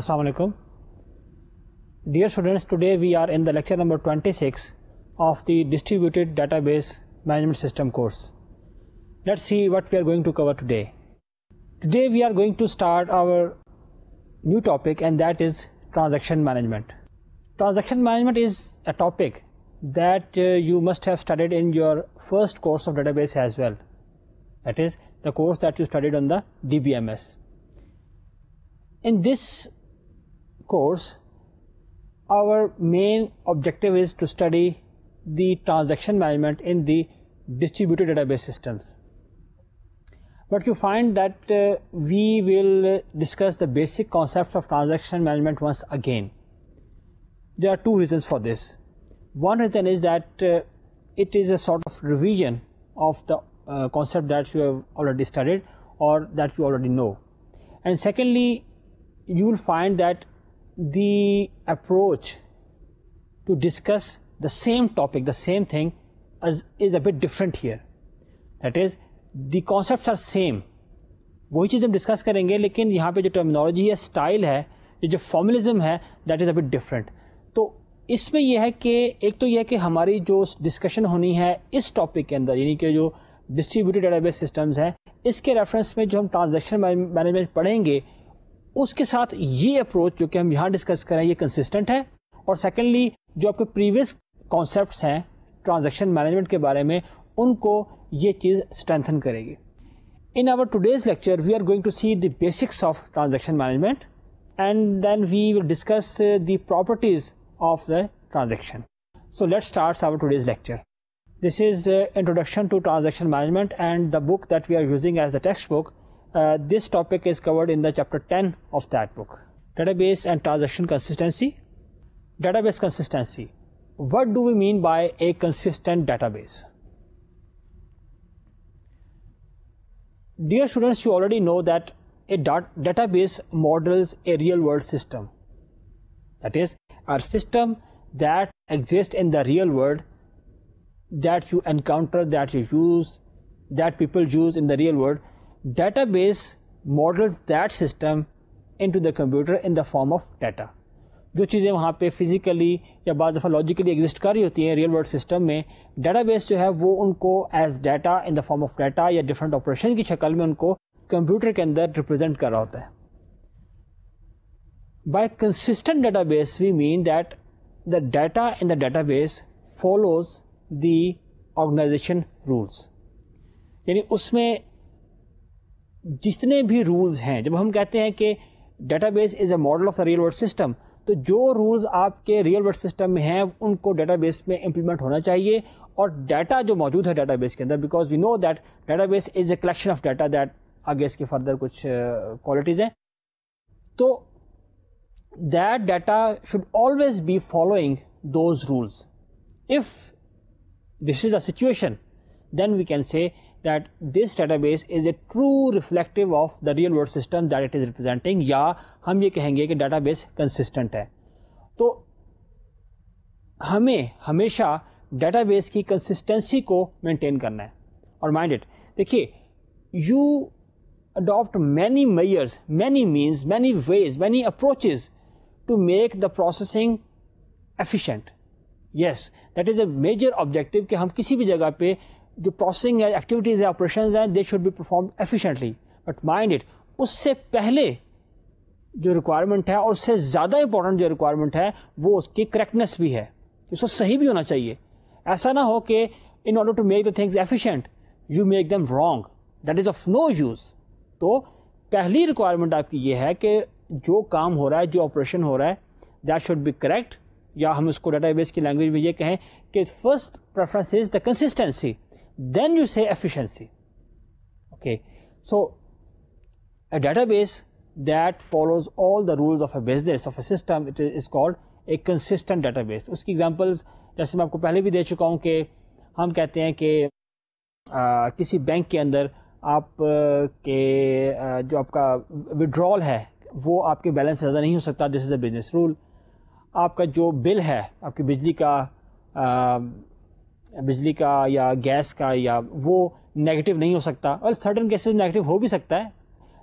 Assalamu alaikum. Dear students, today we are in the lecture number 26 of the Distributed Database Management System course. Let's see what we are going to cover today. Today we are going to start our new topic and that is transaction management. Transaction management is a topic that uh, you must have studied in your first course of database as well. That is the course that you studied on the DBMS. In this course, our main objective is to study the transaction management in the distributed database systems. But you find that uh, we will discuss the basic concepts of transaction management once again. There are two reasons for this. One reason is that uh, it is a sort of revision of the uh, concept that you have already studied or that you already know. And secondly, you will find that the approach to discuss the same topic, the same thing as, is a bit different here. That is, the concepts are same. वही चीज़ हम discuss करेंगे लेकिन यहाँ पे जो terminology है style है ये जो फॉर्मलिज्म है that is a bit different तो इसमें यह है कि एक तो यह है कि हमारी जो डिस्कशन होनी है इस टॉपिक के अंदर यानी कि जो डिस्ट्रीब्यूटेड डेटाबेस सिस्टम्स हैं इसके रेफरेंस में जो हम ट्रांजैक्शन मैनेजमेंट पढ़ेंगे उसके साथ ये अप्रोच जो कि हम यहाँ डिस्कस करें ये कंसिस्टेंट है और सेकेंडली जो आपके प्रीवियस कॉन्सेप्ट हैं ट्रांजेक्शन मैनेजमेंट के बारे में उनको ये चीज़ स्ट्रेंथन करेगी in our today's lecture we are going to see the basics of transaction management and then we will discuss uh, the properties of the transaction. So let's start our today's lecture. This is uh, Introduction to Transaction Management and the book that we are using as the textbook Uh, this topic is covered in the chapter 10 of that book. Database and transaction consistency. Database consistency. What do we mean by a consistent database? Dear students, you already know that a database models a real world system. That is, a system that exists in the real world that you encounter, that you use, that people use in the real world database models that system into the computer in the form of data जो चीज़ें वहाँ पे physically या बाद दफ़ा logically exist कर रही होती हैं रियल वर्ल्ड सिस्टम में डेटाबेस जो है वो उनको as data in the form of data या डिफरेंट ऑपरेशन की शक्ल में उनको कंप्यूटर के अंदर रिप्रेजेंट कर रहा होता है by consistent database we mean that the data in the database follows the organisation rules यानी उसमें जितने भी रूल्स हैं जब हम कहते हैं कि database is a model of the real world system तो जो रूल्स आपके रियल वर्ल्ड सिस्टम में हैं उनको डेटाबेस में इंप्लीमेंट होना चाहिए और डाटा जो मौजूद है डेटाबेस के अंदर because we know that database is a collection of data that आगे इसके फर्दर कुछ क्वालिटीज़ हैं तो that data should always be following those rules if this is a situation, then we can say that this database is a true reflective of the real world system that it is representing या हम ये कहेंगे कि database consistent है तो हमें हमेशा database की कंसिस्टेंसी को मेंटेन करना है और माइंड इट देखिए you adopt many measures, many means, many ways, many approaches to make the processing efficient. Yes, that is a major objective कि हम किसी भी जगह पे जो प्रोसेसिंग है एक्टिविटीज़ है ऑपरेशन हैं they should be perform efficiently but mind it उससे पहले जो रिक्वायरमेंट है और उससे ज़्यादा इंपॉर्टेंट जो रिक्वायरमेंट है वो उसकी करेक्टनेस भी है इसको सही भी होना चाहिए ऐसा ना हो कि in order to make the things efficient you make them wrong that is of no use तो पहली रिक्वायरमेंट आपकी ये है कि जो काम हो रहा है जो ऑपरेशन हो रहा है दैट शुड बी करेक्ट या हम उसको डाटाबेस की लैंग्वेज में ये कहें कि first preference is the consistency then you say efficiency. Okay, so a database that follows all the rules of a business of a system it is called a consistent database. Uski examples जैसे मैं आपको पहले भी दे चुका हूँ कि हम कहते हैं कि आ, किसी बैंक के अंदर आप के आ, जो आपका विड्रॉल है वो आपके बैलेंस से ज़्यादा नहीं हो सकता this is a business rule आपका जो बिल है आपकी बिजली का बिजली का या गैस का या वो नेगेटिव नहीं हो सकता और सर्टन केसेस नेगेटिव हो भी सकता है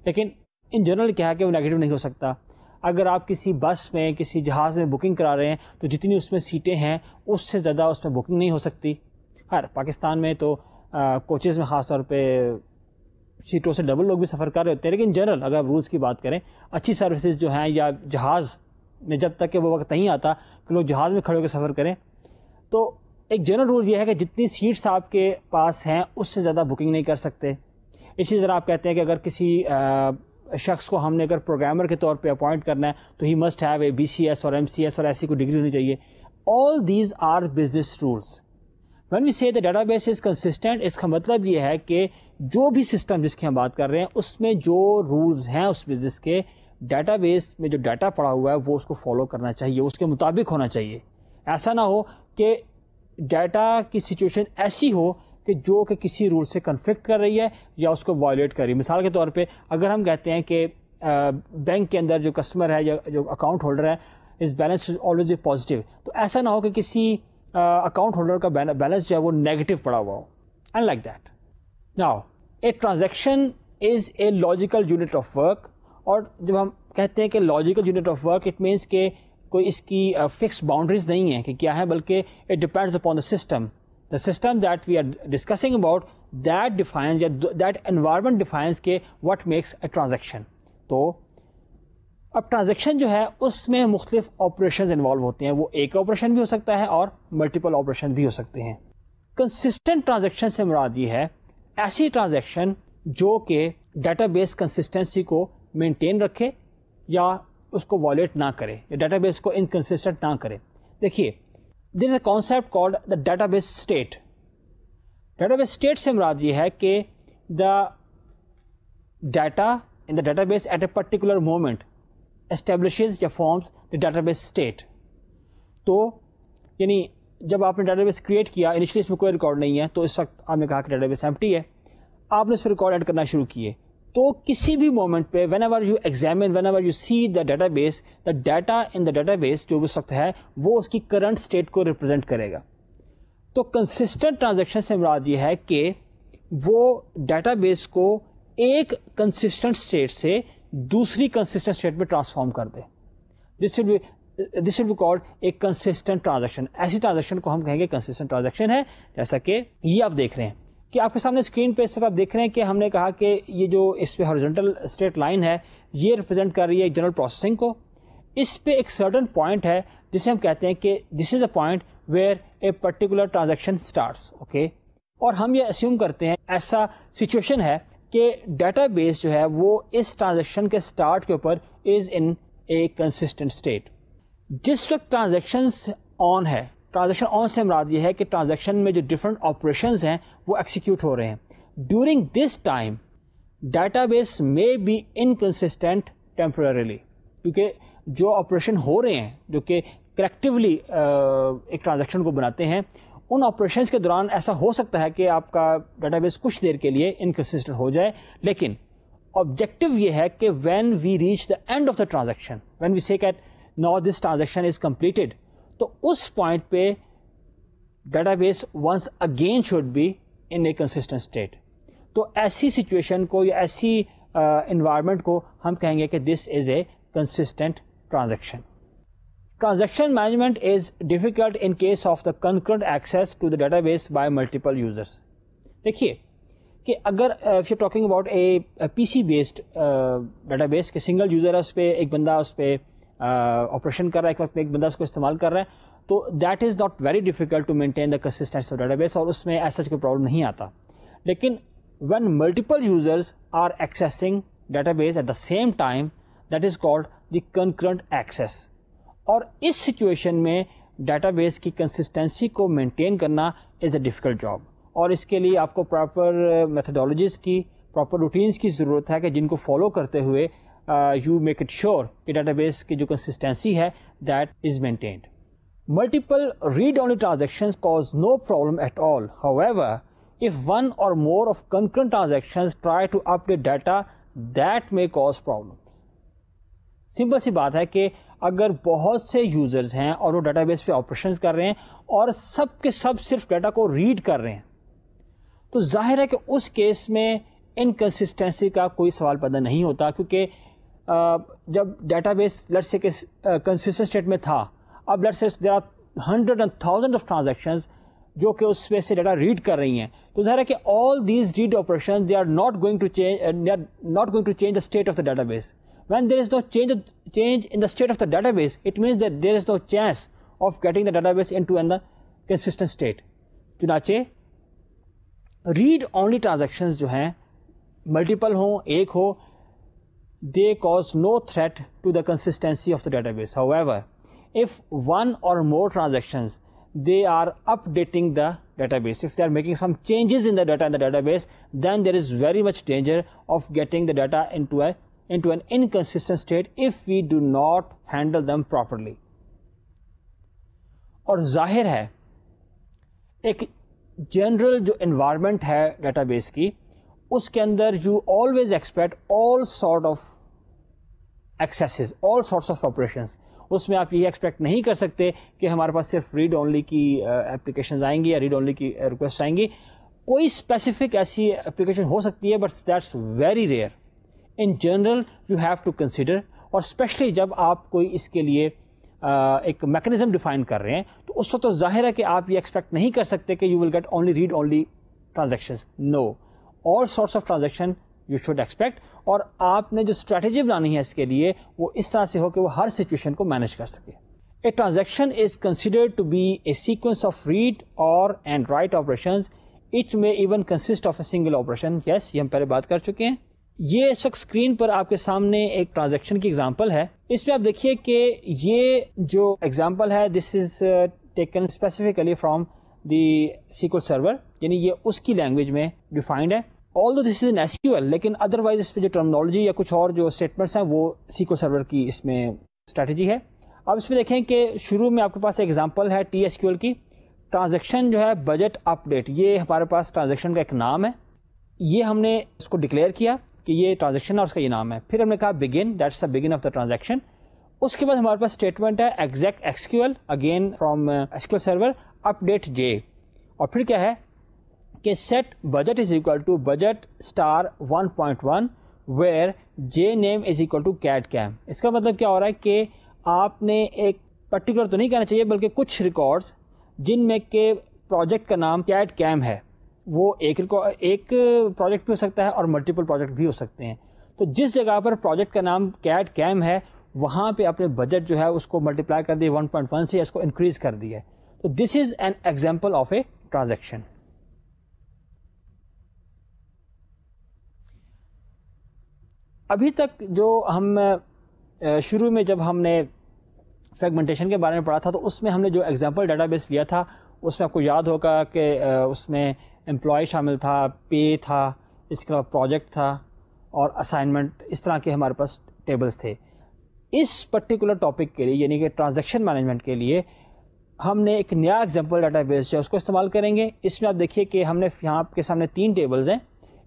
लेकिन इन जनरल क्या है कि वो नेगेटिव नहीं हो सकता अगर आप किसी बस में किसी जहाज़ में बुकिंग करा रहे हैं तो जितनी उसमें सीटें हैं उससे ज़्यादा उसमें बुकिंग नहीं हो सकती हर पाकिस्तान में तो कोचेज़ में ख़ासतौर पर सीटों से डबल लोग भी सफ़र कर रहे होते हैं लेकिन जनरल अगर रूल्स की बात करें अच्छी सर्विसेज जो हैं या जहाज़ में जब तक के वो वक्त नहीं आता कि लोग जहाज़ में खड़े होकर सफ़र करें तो एक जनरल रूल ये है कि जितनी सीट्स आपके पास हैं उससे ज़्यादा बुकिंग नहीं कर सकते इसी तरह आप कहते हैं कि अगर किसी शख्स को हमने अगर प्रोग्रामर के तौर पे अपॉइंट करना है तो he must have a B C S और एम सी एस और ऐसी कोई डिग्री होनी चाहिए all these are business rules when we say the database is consistent इसका मतलब ये है कि जो भी सिस्टम जिसकी हम बात कर रहे हैं उसमें जो रूल्स हैं उस बिज़नेस के डाटा बेस में जो डाटा पड़ा हुआ है वो उसको फॉलो करना चाहिए उसके मुताबिक होना चाहिए ऐसा ना हो कि डाटा की सिचुएशन ऐसी हो कि जो कि किसी रूल से कन्फ्लिक्ट कर रही है या उसको वायलेट कर रही है मिसाल के तौर पे अगर हम कहते हैं कि बैंक के अंदर जो कस्टमर है या जो अकाउंट होल्डर है इस balance is always a positive तो ऐसा ना हो कि किसी अकाउंट होल्डर का बैलेंस जो है वो नेगेटिव पड़ा हुआ हो and like that now a transaction is a logical unit of work और जब हम कहते हैं कि logical unit of work it means के कोई इसकी फिक्स बाउंड्रीज नहीं है कि क्या है बल्कि it depends upon the system the system that we are discussing about that defines या दैट एनवायरनमेंट डिफाइंस के व्हाट मेक्स अ ट्रांजेक्शन तो अब ट्रांजेक्शन जो है उसमें मुख्तलिफ ऑपरेशन इन्वॉल्व होते हैं वो एक ऑपरेशन भी हो सकता है और मल्टीपल ऑपरेशन भी हो सकते हैं कंसिस्टेंट ट्रांजेक्शन से मुराद ये है ऐसी ट्रांजेक्शन जो कि डेटाबेस कंसिस्टेंसी को मेंटेन रखे या उसको वॉलेट ना करे या डेटाबेस को इनकन्सिस्टेंट ना करे देखिए there is a concept called the database state database state से मुराद ये है कि the data in the database at a particular moment establishes या फॉर्म्स द डेटाबेस स्टेट तो यानी जब आपने डेटाबेस क्रिएट किया इनिशियली इसमें कोई रिकॉर्ड नहीं है तो इस वक्त आपने कहा कि डेटाबेस एम्प्टी है आपने उस पर रिकॉर्ड ऐड करना शुरू किए तो किसी भी मोमेंट पे whenever you examine whenever you see the database the data in the database जो भी सख्त है वो उसकी करंट स्टेट को रिप्रेजेंट करेगा तो कंसिस्टेंट ट्रांजेक्शन से मुराद ये है कि वो डाटा बेस को एक कंसिस्टेंट स्टेट से दूसरी कंसिस्टेंट स्टेट में ट्रांसफॉर्म कर दे this should be this should be called एक कंसिस्टेंट ट्रांजेक्शन ऐसी ट्रांजेक्शन को हम कहेंगे कंसिस्टेंट ट्रांजेक्शन है जैसा कि ये आप देख रहे हैं कि आपके सामने स्क्रीन पे सर आप देख रहे हैं कि हमने कहा कि ये जो इस पर हॉरिजेंटल स्ट्रेट लाइन है ये रिप्रेजेंट कर रही है जनरल प्रोसेसिंग को इस पे एक सर्टन पॉइंट है जिसे हम कहते हैं कि this is a point where a particular transaction start okay और हम ये अस्यूम करते हैं ऐसा सिचुएशन है कि डेटाबेस जो है वो इस ट्रांजेक्शन के स्टार्ट के ऊपर is in a consistent state जिस वक्त ट्रांजेक्शन्स ऑन है ट्रांजेक्शन ऑन से मराद ये है कि ट्रांजेक्शन में जो डिफरेंट ऑपरेशन हैं वो एक्सिक्यूट हो रहे हैं during this time database may be inconsistent temporarily क्योंकि जो ऑपरेशन हो रहे हैं जो कि कलेक्टिवली एक ट्रांजेक्शन को बनाते हैं उन ऑपरेशन के दौरान ऐसा हो सकता है कि आपका डाटाबेस कुछ देर के लिए इनकन्सिस्टेंट हो जाए लेकिन ऑब्जेक्टिव ये है कि when we reach the end of the transaction when we say that now this transaction is completed तो उस पॉइंट पे database once again should be in a consistent state तो ऐसी सिचुएशन को या ऐसी इन्वायरमेंट uh, को हम कहेंगे कि this is a consistent transaction Transaction management is difficult in case of the concurrent access to the database by multiple users. देखिए कि अगर if you talking about a PC based database के single user है उस पर एक बंदा उस पर ऑपरेशन कर रहा है एक वक्त एक बंदा उसको इस्तेमाल कर रहा है तो that is not very difficult to maintain the consistency of database और उसमें ऐसा कोई प्रॉब्लम नहीं आता लेकिन multiple users are accessing accessing base at the same time that is called the concurrent access और इस सिचुएशन में डाटा बेस की कंसिस्टेंसी को मेंटेन करना इज़ अ डिफ़िकल्ट जॉब और इसके लिए आपको प्रॉपर मेथडोलॉजीज़ की प्रॉपर रूटीन्स की ज़रूरत है कि जिनको फॉलो करते हुए यू मेक इट श्योर कि डाटाबेस की जो कंसिस्टेंसी है that is maintained multiple read only transactions cause no problem at all however if one or more of concurrent transactions try to update data that may cause problems simple सी बात है कि अगर बहुत से यूज़र्स हैं और वो डाटाबेस पे ऑपरेशंस कर रहे हैं और सब के सब सिर्फ डाटा को रीड कर रहे हैं तो जाहिर है कि उस केस में इनकन्सिस्टेंसी का कोई सवाल पैदा नहीं होता क्योंकि जब डेटाबेस लट से कंसिस्टेंट स्टेट में था अब let say there are hundred and thousand of transactions जो कि उसमें से डाटा रीड कर रही हैं तो ज़ाहिर है कि all these read operation they are not going to change they are not going to change the state of the database when there is no change change in the state of the database it means that there is no chance of getting the database into an the consistent state चुनाचे read only transactions जो हैं multiple हों एक हो they cause no threat to the consistency of the database. However, if one or more transactions, they are updating the database. If they are making some changes in the data in the database, then there is very much danger of getting the data into a into an inconsistent state if we do not handle them properly. और जाहिर है एक general जो environment है database की उसके अंदर you always expect all sort of accesses all sorts of operations उसमें आप ये एक्सपेक्ट नहीं कर सकते कि हमारे पास सिर्फ रीड ओनली की एप्लीकेशन आएंगी या रीड ओनली की रिक्वेस्ट आएंगी कोई स्पेसिफिक ऐसी एप्लीकेशन हो सकती है but that's very rare in general you have to consider और स्पेशली जब आप कोई इसके लिए Uh, एक मैकेनिज्म डिफाइन कर रहे हैं तो उस वक्त तो जाहिर है कि आप ये एक्सपेक्ट नहीं कर सकते कि you will get only read only transaction no all sorts of transaction you should expect और आपने जो स्ट्रैटेजी बनानी है इसके लिए वो इस तरह से हो कि वो हर सिचुएशन को मैनेज कर सके a transaction is considered to be a sequence of read और and write operation it may even consist of a single operation yes ये हम पहले बात कर चुके हैं ये इस वक्त स्क्रीन पर आपके सामने एक ट्रांजेक्शन की एग्जांपल है इसमें आप देखिए कि ये जो एग्जांपल है this is taken specifically from the sequel server यानी ये उसकी लैंग्वेज में डिफाइंड है although this is in SQL लेकिन अदरवाइज इस पर जो टर्मनोलॉजी या कुछ और जो स्टेटमेंट्स हैं वो सीको सर्वर की इसमें स्ट्रैटेजी है अब इसमें देखें कि शुरू में आपके पास एग्जाम्पल है टी की ट्रांजेक्शन जो है बजट अपडेट ये हमारे पास ट्रांजेक्शन का एक नाम है ये हमने इसको डिक्लेयर किया कि ये ट्रांजेक्शन है उसका ये नाम है फिर हमने कहा begin that's the begin of the transaction उसके बाद हमारे पास स्टेटमेंट है exact SQL again from SQL server update J और फिर क्या है कि set budget is equal to budget star 1.1 where j name is equal to cat cam इसका मतलब क्या हो रहा है कि आपने एक पर्टिकुलर तो नहीं कहना चाहिए बल्कि कुछ रिकॉर्ड्स जिनमें के प्रोजेक्ट का नाम कैट कैम है वो एक एक प्रोजेक्ट भी हो सकता है और मल्टीपल प्रोजेक्ट भी हो सकते हैं तो जिस जगह पर प्रोजेक्ट का नाम कैट कैम है वहाँ पे अपने बजट जो है उसको मल्टीप्लाई कर दिए 1.1 से इसको इंक्रीज़ कर दिया तो this is an example of a transaction अभी तक जो हम शुरू में जब हमने फ्रेगमेंटेशन के बारे में पढ़ा था तो उसमें हमने जो एग्जाम्पल बेस लिया था उसमें आपको याद होगा कि उसमें एम्प्लॉय शामिल था पे था इसके अलावा प्रोजेक्ट था और असाइनमेंट इस तरह के हमारे पास टेबल्स थे इस पर्टिकुलर टॉपिक के लिए यानी कि ट्रांजेक्शन मैनेजमेंट के लिए हमने एक नया एग्जांपल डाटा जो उसको इस्तेमाल करेंगे इसमें आप देखिए कि हमने यहाँ आपके सामने तीन टेबल्स हैं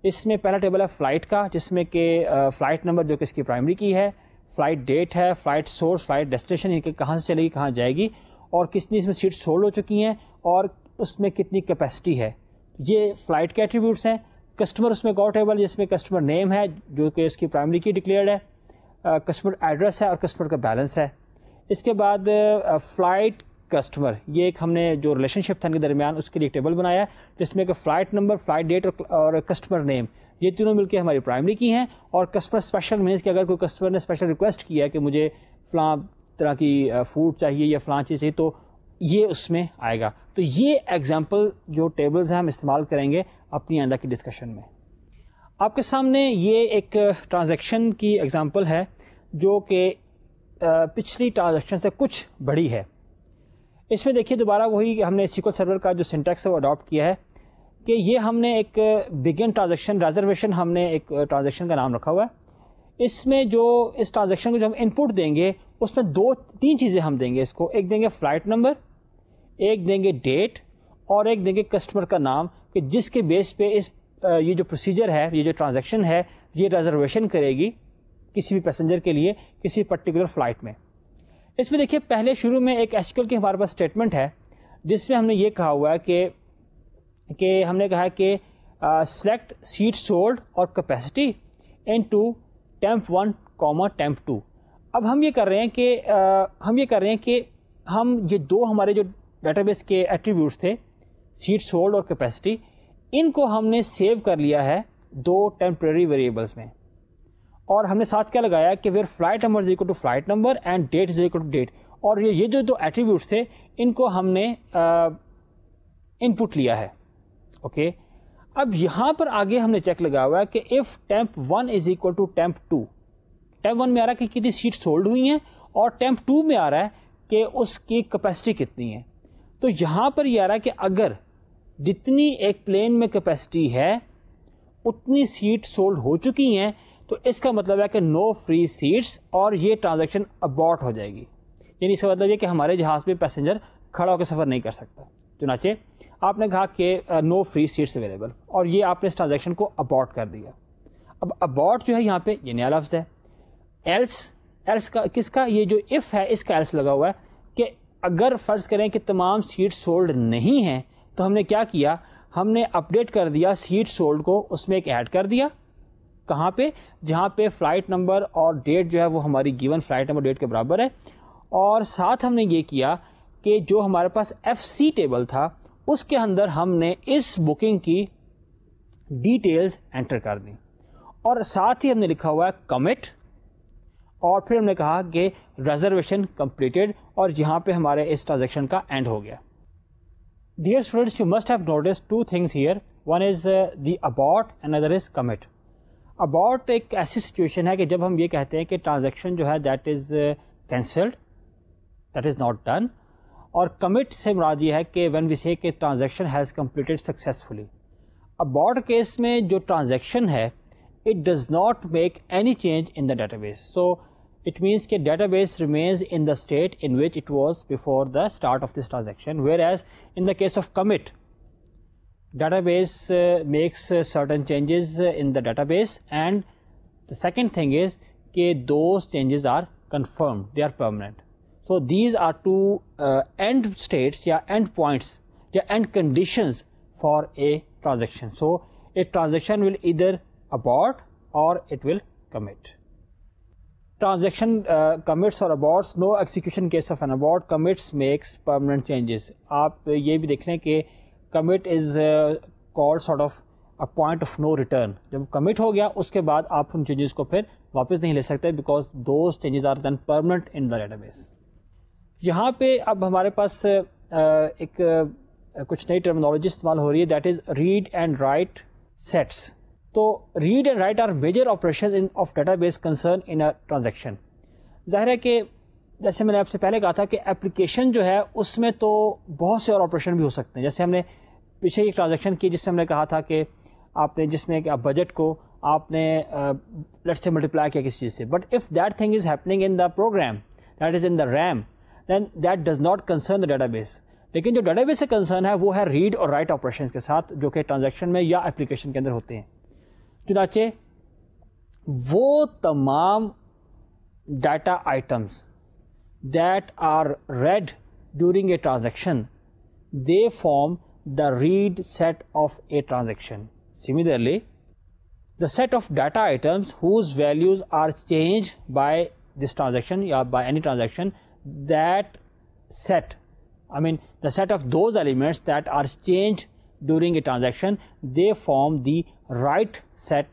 इसमें पहला टेबल है फ़्लाइट का जिसमें कि फ़्लाइट नंबर जो कि इसकी प्राइमरी की है फ़्लाइट डेट है फ़्लाइट सोर्स फ़्लाइट डेस्टिनेशन यानी कि कहाँ से चलेगी कहाँ जाएगी और कितनी इसमें सीट सोल्ड हो चुकी हैं और उसमें कितनी कैपेसिटी है ये फ़्लाइट के एट्रीब्यूट्स हैं कस्टमर उसमें गौर टेबल जिसमें कस्टमर नेम है जो कि इसकी प्राइमरी की डिक्लेयर्ड है कस्टमर एड्रेस है और कस्टमर का बैलेंस है इसके बाद फ़्लाइट कस्टमर ये एक हमने जो रिलेशनशिप था इनके दरमियान उसके लिए एक टेबल बनाया है जिसमें कि फ़्लाइट नंबर फ़्लाइट डेट और, और कस्टमर नेम ये तीनों मिलकर हमारी प्राइमरी की हैं और कस्टमर स्पेशल मीन्स कि अगर कोई कस्टमर ने स्पेशल रिक्वेस्ट किया है कि मुझे फ़लाँ तरह की फूड चाहिए या फ़लाँ चीज़ चाहिए तो ये उसमें आएगा तो ये एग्जाम्पल जो टेबल्स हैं हम इस्तेमाल करेंगे अपनी आइंदा की डिस्कशन में आपके सामने ये एक ट्रांजैक्शन की एग्ज़ाम्पल है जो कि पिछली ट्रांजैक्शन से कुछ बड़ी है इसमें देखिए दोबारा वही हमने सीक्वल सर्वर का जो सिंटेक्स है वो अडॉप्ट किया है कि ये हमने एक बिगन ट्रांजेक्शन रेजर्वेशन हमने एक ट्रांजेक्शन का नाम रखा हुआ है इसमें जो इस ट्रांजेक्शन को जो हम इनपुट देंगे उसमें दो तीन चीज़ें हम देंगे इसको एक देंगे फ्लाइट नंबर एक देंगे डेट और एक देंगे कस्टमर का नाम कि जिसके बेस पे इस ये जो प्रोसीजर है ये जो ट्रांजेक्शन है ये रिजर्वेशन करेगी किसी भी पैसेंजर के लिए किसी पर्टिकुलर फ्लाइट में इसमें देखिए पहले शुरू में एक एसक्यूएल की हमारे पास स्टेटमेंट है जिसमें हमने ये कहा हुआ है कि कि हमने कहा कि सेलेक्ट सीट सोल्ड और capacity into temp one comma temp two अब हम ये कर रहे हैं कि uh, हम ये कर रहे हैं कि हम ये दो हमारे जो डेटाबेस के एट्रीब्यूट्स थे सीट सोल्ड और कैपेसिटी इनको हमने सेव कर लिया है दो टेम्प्रेरी वेरिएबल्स में और हमने साथ क्या लगाया कि where flight number is equal to flight number and date is equal to date और ये ये जो दो एट्रीब्यूट्स थे इनको हमने इनपुट लिया है ओके अब यहाँ पर आगे हमने चेक लगाया हुआ है कि if temp one is equal to temp two temp one में आ रहा है कि कितनी सीट होल्ड हुई हैं और टेम्प टू में आ रहा है कि उसकी कैपेसिटी कितनी है तो यहाँ पर यह आ रहा है कि अगर जितनी एक प्लेन में कैपेसिटी है उतनी सीट सोल्ड हो चुकी हैं तो इसका मतलब है कि नो फ्री सीट्स और ये ट्रांजेक्शन अबॉट हो जाएगी यानी इसका मतलब ये कि हमारे जहाज़ पर पैसेंजर खड़ा होकर सफ़र नहीं कर सकता चुनाचे आपने कहा कि नो फ्री सीट्स अवेलेबल और ये आपने इस ट्रांजेक्शन को अबॉट कर दिया अब अबॉट जो है यहाँ पे ये नया लफ्ज़ है एल्स एल्स का किसका ये जो इफ़ है इसका एल्स लगा हुआ है कि अगर फ़र्ज़ करें कि तमाम सीट सोल्ड नहीं हैं तो हमने क्या किया हमने अपडेट कर दिया सीट सोल्ड को उसमें एक ऐड कर दिया कहाँ पे जहाँ पे फ़्लाइट नंबर और डेट जो है वो हमारी गिवन फ़्लाइट नंबर डेट के बराबर है और साथ हमने ये किया कि जो हमारे पास एफ सी टेबल था उसके अंदर हमने इस बुकिंग की डिटेल्स एंटर कर दी और साथ ही हमने लिखा हुआ है कमिट और फिर हमने कहा कि रिजर्वेशन कंप्लीटेड और यहाँ पे हमारे इस ट्रांजेक्शन का एंड हो गया dear students you must have notice two things here one is the abort and other is commit abort तो एक ऐसी सिचुएशन है कि जब हम ये कहते हैं कि ट्रांजेक्शन जो है that is cancelled that is not done और कमिट से मुराद ये है कि वन वी से कि transaction has completed successfully abort case में जो ट्रांजेक्शन है it does not make any change in the database so it means के database remains in the state in which it was before the start of this transaction whereas in the case of commit database uh, makes uh, certain changes uh, in the database and the second thing is ke those changes are confirmed they are permanent so these are two uh, end states ya end points ya end conditions for a transaction so a transaction will either abort or it will commit transaction uh, commits or aborts no execution case of an abort commits makes permanent changes आप ये भी देख लें कि commit is called sort of a point of no return जब commit हो गया उसके बाद आप उन चेंजेस को फिर वापस नहीं ले सकते because though changes are then permanent in the database यहाँ पे अब हमारे पास एक कुछ नई टर्मिनोलॉजी इस्तेमाल हो रही है that is read and write sets तो read and write are major operation in of database concern in a transaction जाहिर है कि जैसे मैंने आपसे पहले कहा था कि एप्लीकेशन जो है उसमें तो बहुत से और ऑपरेशन भी हो सकते हैं जैसे हमने पीछे एक ट्रांजेक्शन की जिसमें हमने कहा था कि आपने जिसमें कि आप बजट को आपने लेट से मल्टीप्लाई किया किसी चीज़ से but if that thing is happening in the program that is in the RAM then that does not concern the database लेकिन जो डेटाबेस से कंसर्न है वो है रीड और राइट ऑपरेशन के साथ जो कि ट्रांजेक्शन में या एप्लीकेशन के अंदर होते हैं चुनाचे वो तमाम data items that are read during a transaction they form the read set of a transaction. Similarly, the set of data items whose values are changed by this transaction or by any transaction that set I mean the set of those elements that are changed during a transaction they form the right set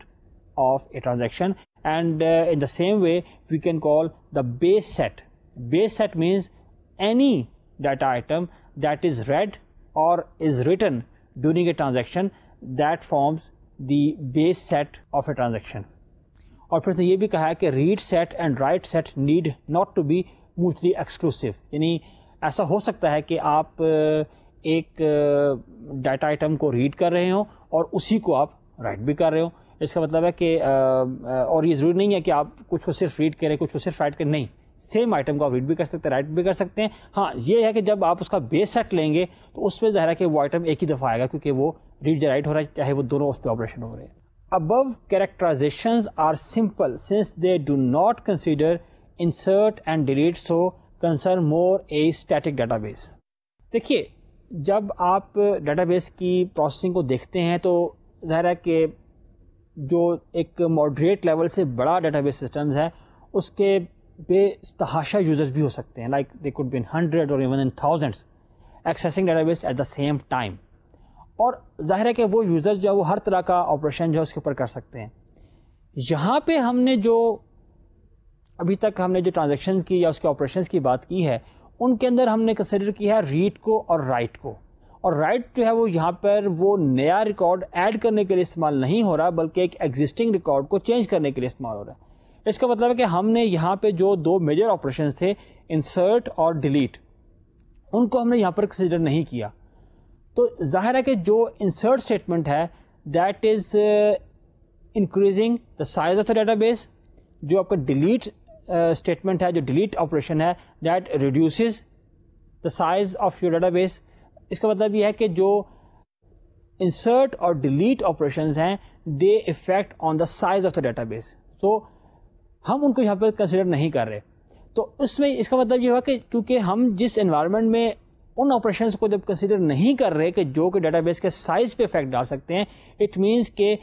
of a transaction and uh, in the same way we can call the base set. Base set means any data item that is read or is written during a transaction that forms the base set of a transaction. और फिर उसने तो ये भी कहा है कि read set and write set need not to be mutually exclusive यानी ऐसा हो सकता है कि आप एक डाटा आइटम को रीड कर रहे हो और उसी को आप राइट भी कर रहे हो इसका मतलब है कि और ये ज़रूरी नहीं है कि आप कुछ को सिर्फ रीड करें कुछ को सिर्फ राइट करें नहीं सेम आइटम को आप रीड भी कर सकते हैं राइट भी कर सकते हैं हाँ ये है कि जब आप उसका बेस सेट लेंगे तो उसमें ज़ाहिर है कि वो आइटम एक ही दफ़ा आएगा क्योंकि वो रीड या राइट हो रहा है चाहे वो दोनों उस पर ऑपरेशन हो रहे हैं above characterization are simple since they do not consider insert and delete so concern more a static data देखिए जब आप डाटा की प्रोसेसिंग को देखते हैं तो ज़ाहिर है कि जो एक मॉडरेट लेवल से बड़ा बेस सिस्टम्स है उसके बेतहाशा यूज़र्स भी हो सकते हैं like they could be hundred और even in thousands accessing database at the same time और जाहिर है कि वो यूज़र जो है वो हर तरह का ऑपरेशन जो है उसके ऊपर कर सकते हैं यहाँ पे हमने जो अभी तक हमने जो ट्रांजेक्शन की या उसके ऑपरेशन की बात की है उनके अंदर हमने कंसिडर किया है रीड को और राइट को और राइट जो है वो यहाँ पर वो नया रिकॉर्ड ऐड करने के लिए इस्तेमाल नहीं हो रहा बल्कि एक एग्जिस्टिंग रिकॉर्ड को चेंज करने के लिए इस्तेमाल हो रहा है इसका मतलब है कि हमने यहाँ पे जो दो मेजर ऑपरेशन थे इंसर्ट और डिलीट उनको हमने यहाँ पर कंसिडर नहीं किया तो जाहिर है कि जो इंसर्ट स्टेटमेंट है that is increasing the size of the database जो आपका डिलीट स्टेटमेंट uh, है जो डिलीट ऑपरेशन है that reduces the size of your database इसका मतलब यह है कि जो इंसर्ट और डिलीट ऑपरेशंस हैं they effect on the size of the database so हम उनको यहाँ पर कंसिडर नहीं कर रहे तो उसमें इसका मतलब ये हुआ कि क्योंकि हम जिस इन्वायरमेंट में उन ऑपरेशंस को जब कंसिडर नहीं कर रहे कि जो कि डेटाबेस के साइज पे इफेक्ट डाल सकते हैं इट मींस के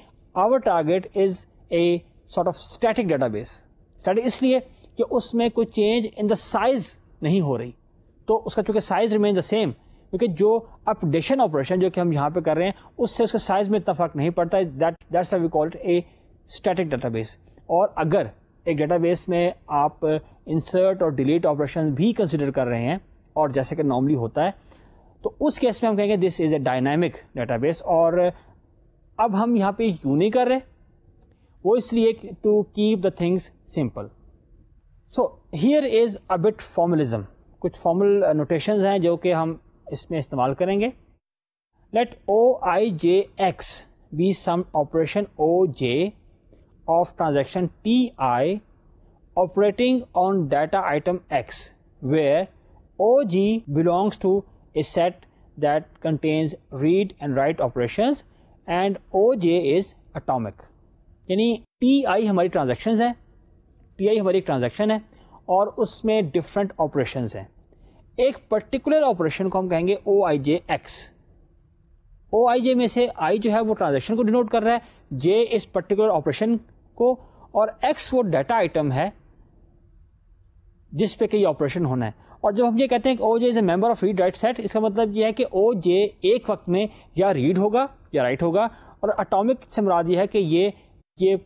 our target is a sort of static database static इसलिए कि उसमें कोई चेंज इन द साइज नहीं हो रही तो उसका चूंकि साइज रिमेन द सेम क्योंकि जो अपडेशन ऑपरेशन जो कि हम यहाँ पे कर रहे हैं उससे उसके साइज में इतना फर्क नहीं पड़ता है that that's we called a static database और अगर एक डेटाबेस में आप इंसर्ट और डिलीट ऑपरेशन भी कंसिडर कर रहे हैं और जैसे कि नॉर्मली होता है तो उस केस में हम कहेंगे this is a dynamic database और अब हम यहाँ पे यू नहीं कर रहे वो इसलिए to keep the things simple so here is a bit formalism कुछ फॉर्मल नोटेशन हैं जो कि हम इसमें इस्तेमाल करेंगे let O I J X be some operation O J of transaction TI operating on data item X where OG belongs to a set that contains read and write operations and OJ is atomic. यानी T I हमारी transactions हैं T I हमारी एक transaction है और उसमें different operations हैं एक पर्टिकुलर ऑपरेशन को हम कहेंगे ओ I J x O I जे में से आई जो है वो ट्रांजेक्शन को डिनोट कर रहा है जे इस पर्टिकुलर ऑपरेशन को और एक्स वो डाटा आइटम है जिस पे कई ऑपरेशन होना है और जब हम ये कहते हैं कि O J is a member of read write set इसका मतलब ये है कि ओ जे एक वक्त में या रीड होगा या राइट होगा और अटोमिक से मुराद ये है कि ये ये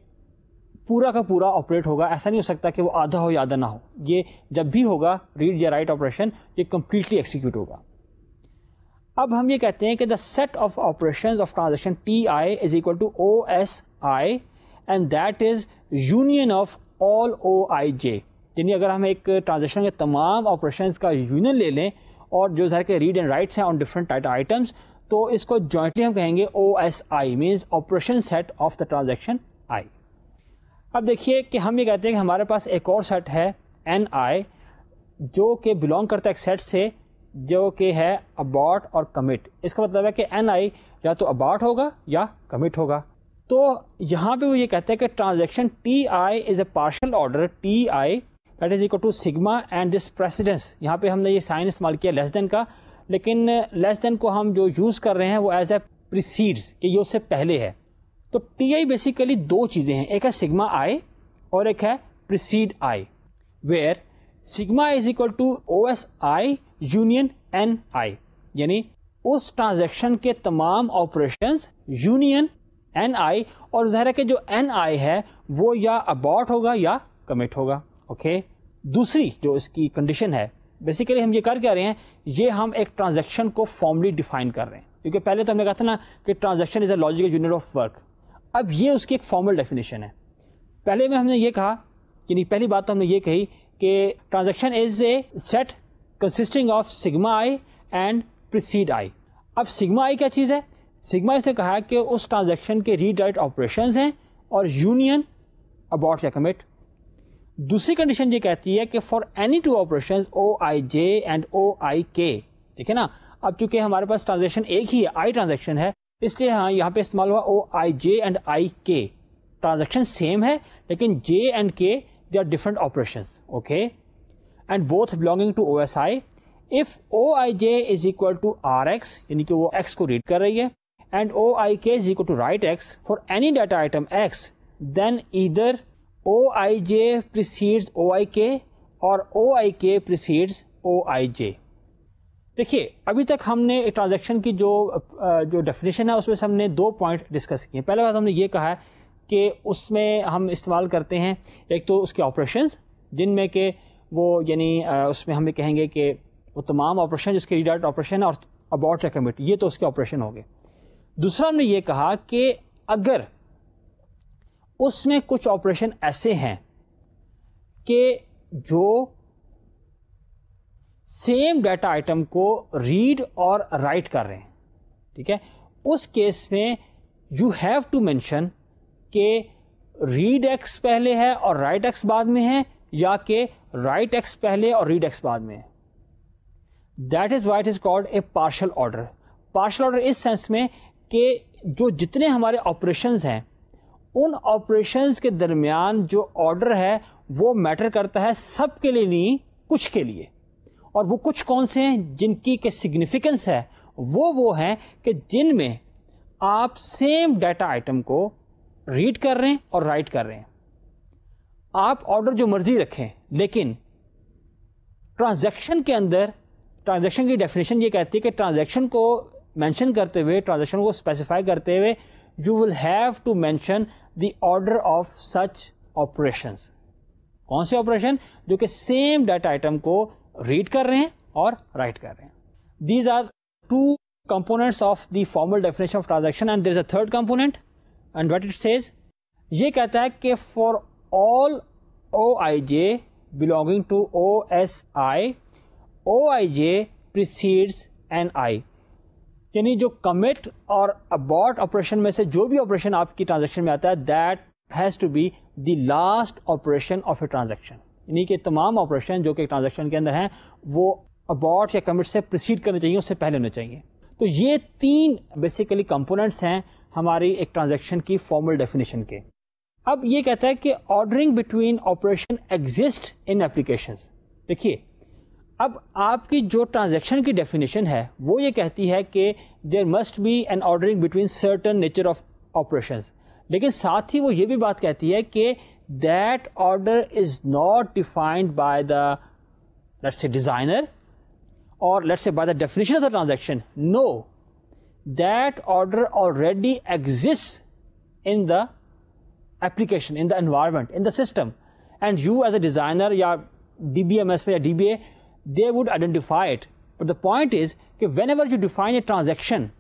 पूरा का पूरा ऑपरेट होगा ऐसा नहीं हो सकता कि वो आधा हो या आधा ना हो ये जब भी होगा रीड या राइट ऑपरेशन ये कम्प्लीटली एक्सिक्यूट होगा अब हम ये कहते हैं कि the set of operation of transaction T I is equal to O S I and that is union of all O I J यानी अगर हम एक ट्रांजेक्शन के तमाम ऑपरेशन का यूनियन ले लें और जो जहर के रीड एंड राइट्स हैं ऑन डिफरेंट आइटम्स तो इसको जॉइंटली हम कहेंगे O S I means operation set of the transaction I अब देखिए कि हम ये कहते हैं कि हमारे पास एक और सेट है एन आई जो कि बिलोंग करता है एक सेट से जो कि है अबाउट और कमिट इसका मतलब है कि एन आई या तो अबाउट होगा या कमिट होगा तो यहाँ पे वो ये कहते हैं कि transaction T I is a partial order T I that is equal to sigma and this precedence यहाँ पे हमने ये साइन इस्तेमाल किया लेस देन का लेकिन लेस देन को हम जो यूज़ कर रहे हैं वो एज ए प्रिसीड्स कि ये उससे पहले है तो टी आई बेसिकली दो चीज़ें हैं एक है सिग्मा आई और एक है precede I where sigma is equal to O S I union N I यानी उस ट्रांजेक्शन के तमाम ऑपरेशन यूनियन एन आई और जहरा के कि जो एन आई है वो या अबॉट होगा या कमिट होगा ओके दूसरी जो इसकी कंडीशन है बेसिकली हम ये कर क्या रहे हैं ये हम एक ट्रांजेक्शन को फॉर्मली डिफाइन कर रहे हैं क्योंकि पहले तो हमने कहा था ना कि transaction is a logical unit of work अब ये उसकी एक फॉर्मल डेफिनेशन है पहले में हमने ये कहा यानी पहली बात तो हमने ये कही कि transaction is a set consisting of sigma I and precede I अब सिग्मा आई क्या चीज़ है सिग्मा से कहा कि उस ट्रांजेक्शन के रीडाइट ऑपरेशन हैं और यूनियन अबॉट या कमिट दूसरी कंडीशन ये कहती है कि for any two operation O I J and O I K ठीक है ना अब चूंकि हमारे पास ट्रांजेक्शन एक ही है आई ट्रांजेक्शन है इसलिए हाँ यहाँ पे इस्तेमाल हुआ ओ आई जे एंड आई के ट्रांजेक्शन सेम है लेकिन J and K they are different operation okay and both belonging to O S I if O I J is equal to R X यानी कि वो एक्स को read कर रही है and oik is equal to right x for any data item x, then either oij precedes oik और ओ I के precedes O I जे देखिए अभी तक हमने एक ट्रांजेक्शन की जो जो डेफिनेशन है उसमें से हमने दो पॉइंट डिस्कस किए पहला बात हमने ये कहा है कि उसमें हम इस्तेमाल करते हैं एक तो उसके ऑपरेशंस जिनमें के वो यानी उसमें हमें कहेंगे कि वो तमाम ऑपरेशन जिसके रिडायरेक्ट ऑपरेशन और अबाउट रिकमेंड ये तो उसके ऑपरेशन हो गए दूसरा ने यह कहा कि अगर उसमें कुछ ऑपरेशन ऐसे हैं कि जो सेम डाटा आइटम को रीड और राइट कर रहे हैं ठीक है उस केस में यू हैव टू मेंशन कि रीड एक्स पहले है और राइट एक्स बाद में है या कि राइट एक्स पहले और रीड एक्स बाद में है that is what is called a partial order partial order इस सेंस में कि जो जितने हमारे ऑपरेशंस हैं उन ऑपरेशंस के दरमियान जो ऑर्डर है वो मैटर करता है सब के लिए नहीं कुछ के लिए और वो कुछ कौन से हैं जिनकी के सिग्निफिकेंस है वो वो हैं कि जिनमें आप सेम डाटा आइटम को रीड कर रहे हैं और राइट कर रहे हैं आप ऑर्डर जो मर्जी रखें लेकिन ट्रांजैक्शन के अंदर ट्रांजैक्शन की डेफिनेशन ये कहती है कि ट्रांजैक्शन को मेंशन करते हुए ट्रांजेक्शन को स्पेसिफाई करते हुए you will have to mention the order of such operations कौन से ऑपरेशन जो कि सेम डाटा आइटम को रीड कर रहे हैं और राइट कर रहे हैं these are two components of the formal definition of transaction and there is a third component and what it says ये कहता है कि for all O I J belonging to O S I O I J precedes N I यानी जो commit और Abbott operation में से जो भी ऑपरेशन आपकी ट्रांजेक्शन में आता है that has to be the last operation of a transaction यानी कि तमाम ऑपरेशन जो कि ट्रांजेक्शन के अंदर हैं वो अबॉर्ट या कमिट से प्रोसीड करने चाहिए उससे पहले होने चाहिए तो ये तीन बेसिकली कंपोनेंट्स हैं हमारी एक ट्रांजेक्शन की फॉर्मल डेफिनेशन के अब ये कहता है कि ordering between operation exist in application देखिए अब आपकी जो ट्रांजेक्शन की डेफिनेशन है वो ये कहती है कि there must be an ordering between certain nature of operation लेकिन साथ ही वो ये भी बात कहती है कि that order is not defined by the let's say designer or let's say by the definition of the transaction. No, that order already exists in the application, in the environment, in the system. And you as a designer, your DBMS or DBA, they would identify it. But the point is, whenever you define a transaction,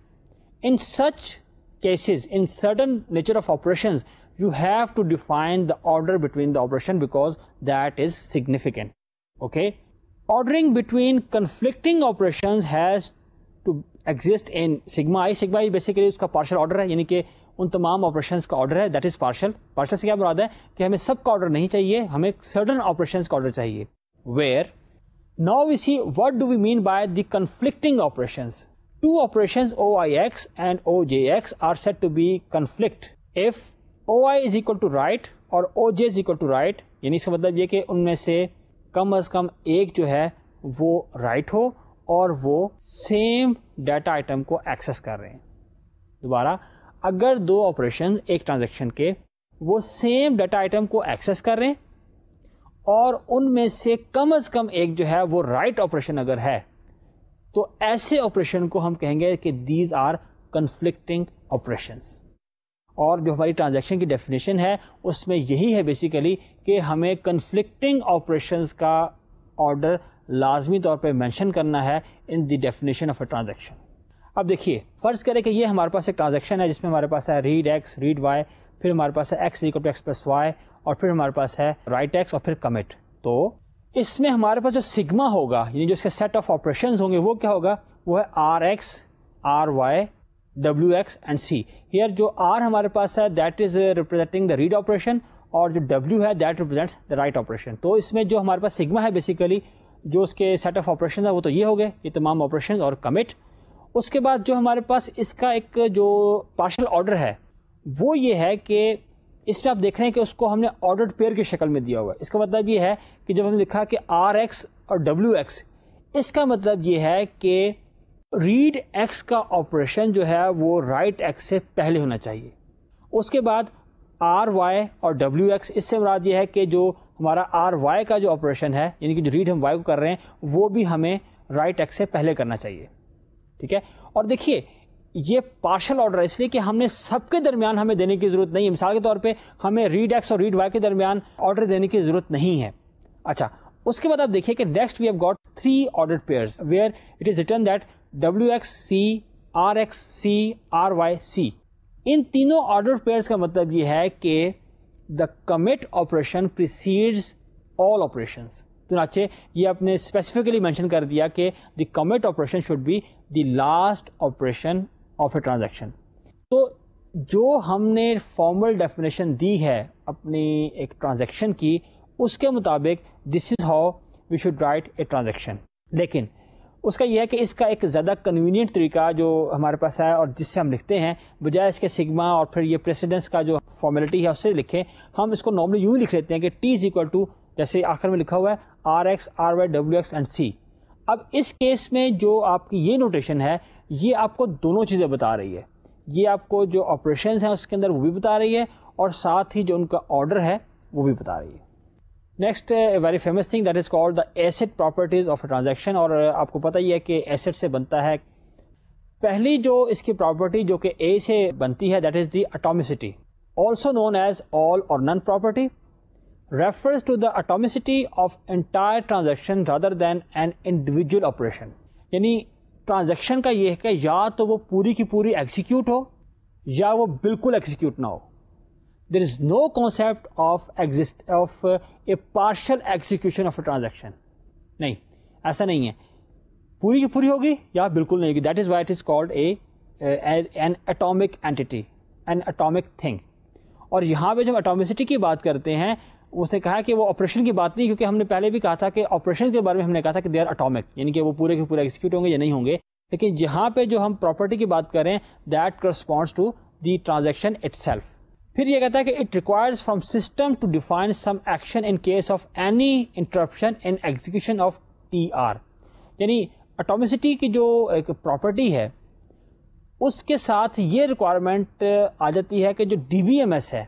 in such cases, in certain nature of operations, you have to define the order between the operation because that is significant. Okay. Ordering between conflicting operations has to exist in sigma i. Sigma i basically उसका partial order है यानी कि उन तमाम operations का order है that is partial partial से क्या मुराद है कि हमें सब का ऑर्डर नहीं चाहिए हमें सर्टन ऑपरेशंस का ऑर्डर चाहिए where Now we see what do we mean by the conflicting operations. Two operations OIX and OJX are said to be conflict if OI is equal to right or OJ is equal to right यानी इसका मतलब ये कि उनमें से कम अज़ कम एक जो है वो राइट right हो और वो same data item को access कर रहे हैं दोबारा अगर दो ऑपरेशन एक ट्रांजेक्शन के वो सेम डाटा आइटम को एक्सेस कर रहे हैं और उनमें से कम अज़ कम एक जो है वो राइट ऑपरेशन अगर है तो ऐसे ऑपरेशन को हम कहेंगे कि दीज आर कन्फ्लिक्टिंग ऑपरेशंस और जो हमारी ट्रांजैक्शन की डेफिनेशन है उसमें यही है बेसिकली कि हमें कन्फ्लिक्टिंग ऑपरेशंस का ऑर्डर लाजमी तौर पे मेंशन करना है in the definition of a transaction अब देखिए फ़र्ज़ करें कि ये हमारे पास एक ट्रांजैक्शन है जिसमें हमारे पास है रीड एक्स रीड वाई फिर हमारे पास है X equal to X plus Y और फिर हमारे पास है राइट एक्स और फिर कमिट तो इसमें हमारे पास जो सिग्मा होगा यानी जो इसके सेट ऑफ ऑपरेशन होंगे वो क्या होगा वो है R X R Y W X and C here जो आर हमारे पास है that is representing the read operation और जो डब्ल्यू है that represents the write operation तो इसमें जो हमारे पास सिग्मा है बेसिकली जो उसके सेट ऑफ ऑपरेशन है वो तो ये हो गए ये तमाम ऑपरेशन और कमिट उसके बाद जो हमारे पास इसका एक जो पार्शल ऑर्डर है वो ये है कि इसमें आप देख रहे हैं कि उसको हमने ऑर्डर्ड पेयर की शक्ल में दिया हुआ है इसका मतलब ये है कि जब हमने लिखा कि आर एक्स और डब्ल्यू एक्स इसका मतलब ये है कि रीड एक्स का ऑपरेशन जो है वो राइट right एक्स से पहले होना चाहिए उसके बाद आर वाई और डब्ल्यू एक्स इससे मुराद यह है कि जो हमारा आर वाई का जो ऑपरेशन है यानी कि जो रीड हम वाई को कर रहे हैं वो भी हमें राइट right एक्स से पहले करना चाहिए ठीक है और देखिए ये पार्शल ऑर्डर है इसलिए कि हमने सबके दरमियान हमें देने की ज़रूरत नहीं है मिसाल के तौर पे हमें रीड एक्स और रीड वाई के दरमियान ऑर्डर देने की ज़रूरत नहीं है अच्छा उसके बाद आप देखिए कि next we have got three order pairs where it is written that W X C R X C R Y C इन तीनों ऑर्डर पेयर का मतलब यह है कि the commit operation precedes all operation चुनाचे ये आपने स्पेसिफिकली मेंशन कर दिया कि the commit operation should be the last operation of a transaction तो जो हमने फॉर्मल डेफिनेशन दी है अपनी एक ट्रांजेक्शन की उसके मुताबिक this is how we should write a transaction लेकिन उसका यह है कि इसका एक ज़्यादा कन्वीनियंट तरीका जो हमारे पास है और जिससे हम लिखते हैं बजाय इसके सिग्मा और फिर ये प्रेसिडेंस का जो फॉर्मेलिटी है उससे लिखें हम इसको नॉर्मली यूँ लिख लेते हैं कि टी इज़ इक्वल टू जैसे आखिर में लिखा हुआ है R X R Y W X and C अब इस केस में जो आपकी ये नोटेशन है ये आपको दोनों चीज़ें बता रही है ये आपको जो ऑपरेशन हैं उसके अंदर वो भी बता रही है और साथ ही जो उनका ऑर्डर है वो भी बता रही है next very famous thing that is called the ACID properties of a transaction और uh, आपको पता ही है कि एसेट से बनता है पहली जो इसकी प्रॉपर्टी जो कि ए से बनती है that is the atomicity also known as all or none property refers to the atomicity of entire transaction rather than an individual operation यानी ट्रांजेक्शन का यह है कि या तो वो पूरी की पूरी एग्जीक्यूट हो या वो बिल्कुल एग्जीक्यूट ना हो there is no concept of exist of a partial execution of a transaction नहीं ऐसा नहीं है पूरी की पूरी होगी या बिल्कुल नहीं होगी that is what is called a an atomic entity an atomic thing और यहाँ पर जब अटोमिसिटी की बात करते हैं उसने कहा कि वो ऑपरेशन की बात नहीं क्योंकि हमने पहले भी कहा था कि ऑपरेशन के बारे में हमने कहा था कि दे आर अटोमिक यानी कि वो पूरे के पूरे एग्जीक्यूट होंगे या नहीं होंगे लेकिन यहाँ पे जो हम प्रॉपर्टी की बात करें that corresponds to the transaction it फिर यह कहता है कि it requires from system to define some action in case of any interruption in execution of T R यानी अटोमिसिटी की जो एक प्रॉपर्टी है उसके साथ ये रिक्वायरमेंट आ जाती है कि जो डी है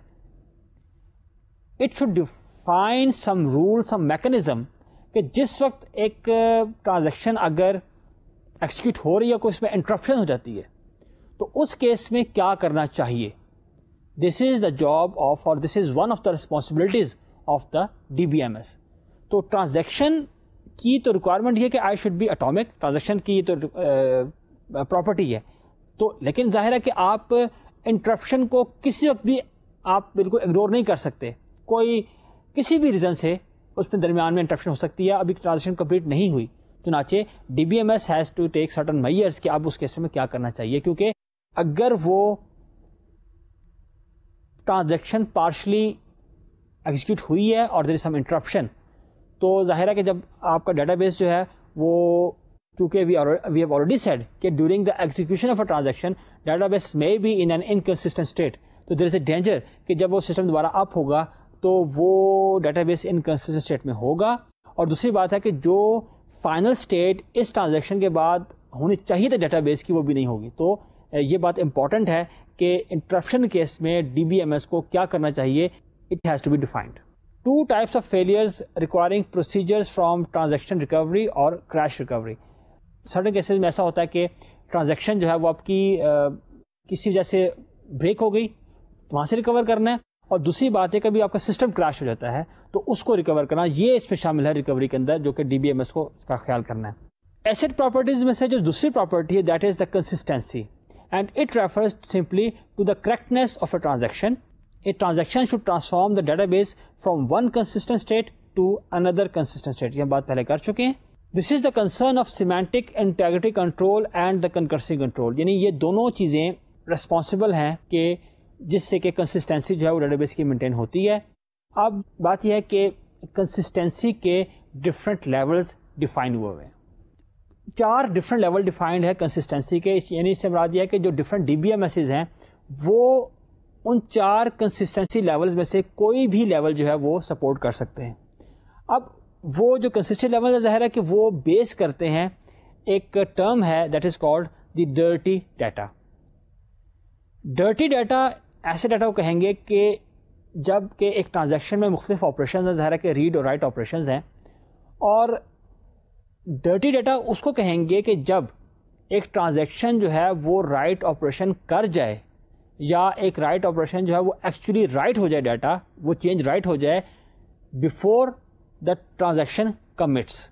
it should define some rule some mechanism कि जिस वक्त एक ट्रांजैक्शन अगर एक्सिक्यूट हो रही है कोई इसमें इंटरप्शन हो जाती है तो उस केस में क्या करना चाहिए this is the job of और this is one of the responsibilities of the D B M S तो ट्रांजेक्शन की तो रिक्वायरमेंट ये कि I should be atomic transaction की तो प्रॉपर्टी है तो लेकिन जाहिर है कि आप इंटरप्शन को किसी वक्त भी आप बिल्कुल इग्नोर नहीं कर सकते कोई किसी भी रीज़न से उसमें दरमियान में इंटरप्शन हो सकती है अभी ट्रांजेक्शन कम्प्लीट नहीं हुई चुनाचे D B M S has to take certain measures कि अब उस केस में क्या करना चाहिए क्योंकि अगर वो ट्रांजेक्शन पार्शली एग्जीक्यूट हुई है और देर इज सम इंटरप्शन तो जाहिर है कि जब आपका डेटाबेस जो है वो चूँकि we we have already said कि during the execution of a transaction database may be in an inconsistent state तो देर इज़ ए डेंजर कि जब वो सिस्टम दोबारा अप होगा तो वो डेटाबेस इनकन्सिस्टेंट स्टेट में होगा और दूसरी बात है कि जो फाइनल स्टेट इस ट्रांजेक्शन के बाद होनी चाहिए था डेटाबेस की वो भी नहीं होगी तो ये बात इंपॉर्टेंट है कि इंटरप्शन केस में डीबीएमएस को क्या करना चाहिए it has to be defined to types of failures requiring procedures from transaction recovery और क्रैश रिकवरी सर्टन केसेस में ऐसा होता है कि ट्रांजेक्शन जो है वो आपकी आ, किसी वजह से ब्रेक हो गई तो वहाँ से रिकवर करना है और दूसरी बात है कभी आपका सिस्टम क्रैश हो जाता है तो उसको रिकवर करना ये इसमें शामिल है रिकवरी के अंदर जो कि डीबीएमएस को का ख्याल करना है एसेट प्रॉपर्टीज में से जो दूसरी प्रॉपर्टी है that is the consistency and it refers simply to the correctness of a transaction a transaction should transform the database from one consistent state to another consistent state ये हम बात पहले कर चुके हैं this is the concern of semantic integrity control and the concurrency control यानी ये दोनों चीज़ें रिस्पॉन्सिबल हैं कि जिससे कि कंसिस्टेंसी जो है वो डेटाबेस की मेंटेन होती है अब बात यह है कि कंसिस्टेंसी के डिफरेंट लेवल्स डिफाइन हुए हुए हैं चार डिफरेंट लेवल डिफाइंड है कंसिस्टेंसी के यानी इससे मराद यह है कि जो different D B M S's हैं वो उन चार कंसिस्टेंसी लेवल्स में से कोई भी लेवल जो है वो सपोर्ट कर सकते हैं अब वो जो कंसिस्टेंट लेवल है ज़ाहिर है कि वो बेस करते हैं एक टर्म है that is called the dirty data dirty data ऐसे डाटा को कहेंगे कि जब कि एक ट्रांजैक्शन में मुख्तफ ऑपरेशन हैं ज़ाहिर है कि रीड और राइट ऑपरेशन हैं और डर्टी डाटा उसको कहेंगे कि जब एक ट्रांजैक्शन जो है वो राइट ऑपरेशन कर जाए या एक राइट ऑपरेशन जो है वो एक्चुअली राइट हो जाए डाटा वो चेंज राइट हो जाए before the transaction commits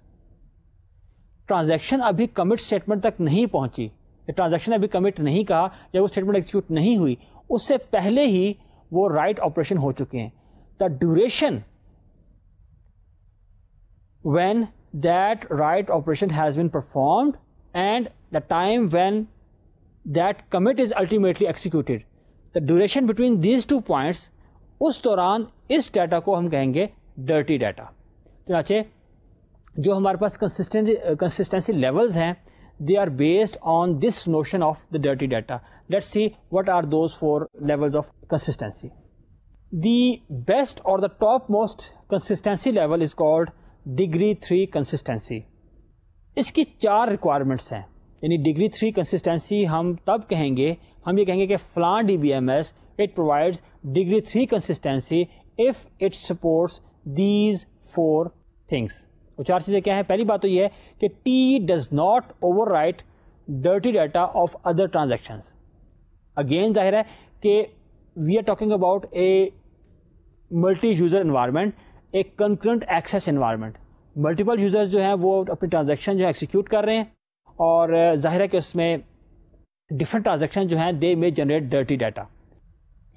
transaction अभी कमिट स्टेटमेंट तक नहीं पहुंची ट्रांजैक्शन अभी कमिट नहीं कहा जब वो स्टेटमेंट एक्सिक्यूट नहीं हुई उससे पहले ही वो राइट ऑपरेशन हो चुके हैं the duration when that right operation has been performed and the time when that commit is ultimately executed. The duration between these two points, उस दौरान इस डाटा को हम कहेंगे डर्टी डाटा चनाचे जो हमारे पास कंसिस्टेंसी कंसिस्टेंसी लेवल्स हैं they are based on this notion of the dirty data. Let's see what are those four levels of consistency. The best or the topmost consistency level is called degree 3 consistency. इसकी चार requirements हैं यानी degree three consistency हम तब कहेंगे हम ये कहेंगे कि फ्लां D B M S it provides degree three consistency if it supports these four things वो चार चीज़ें क्या है पहली बात तो ये है कि T does not overwrite dirty data of other transaction again जाहिर है कि we are talking about a multi user environment a concurrent access environment multiple user जो हैं वो अपनी ट्रांजेक्शन जो है एक्सिक्यूट कर रहे हैं और जाहिर है कि उसमें डिफरेंट ट्रांजेक्शन जो हैं they may generate dirty data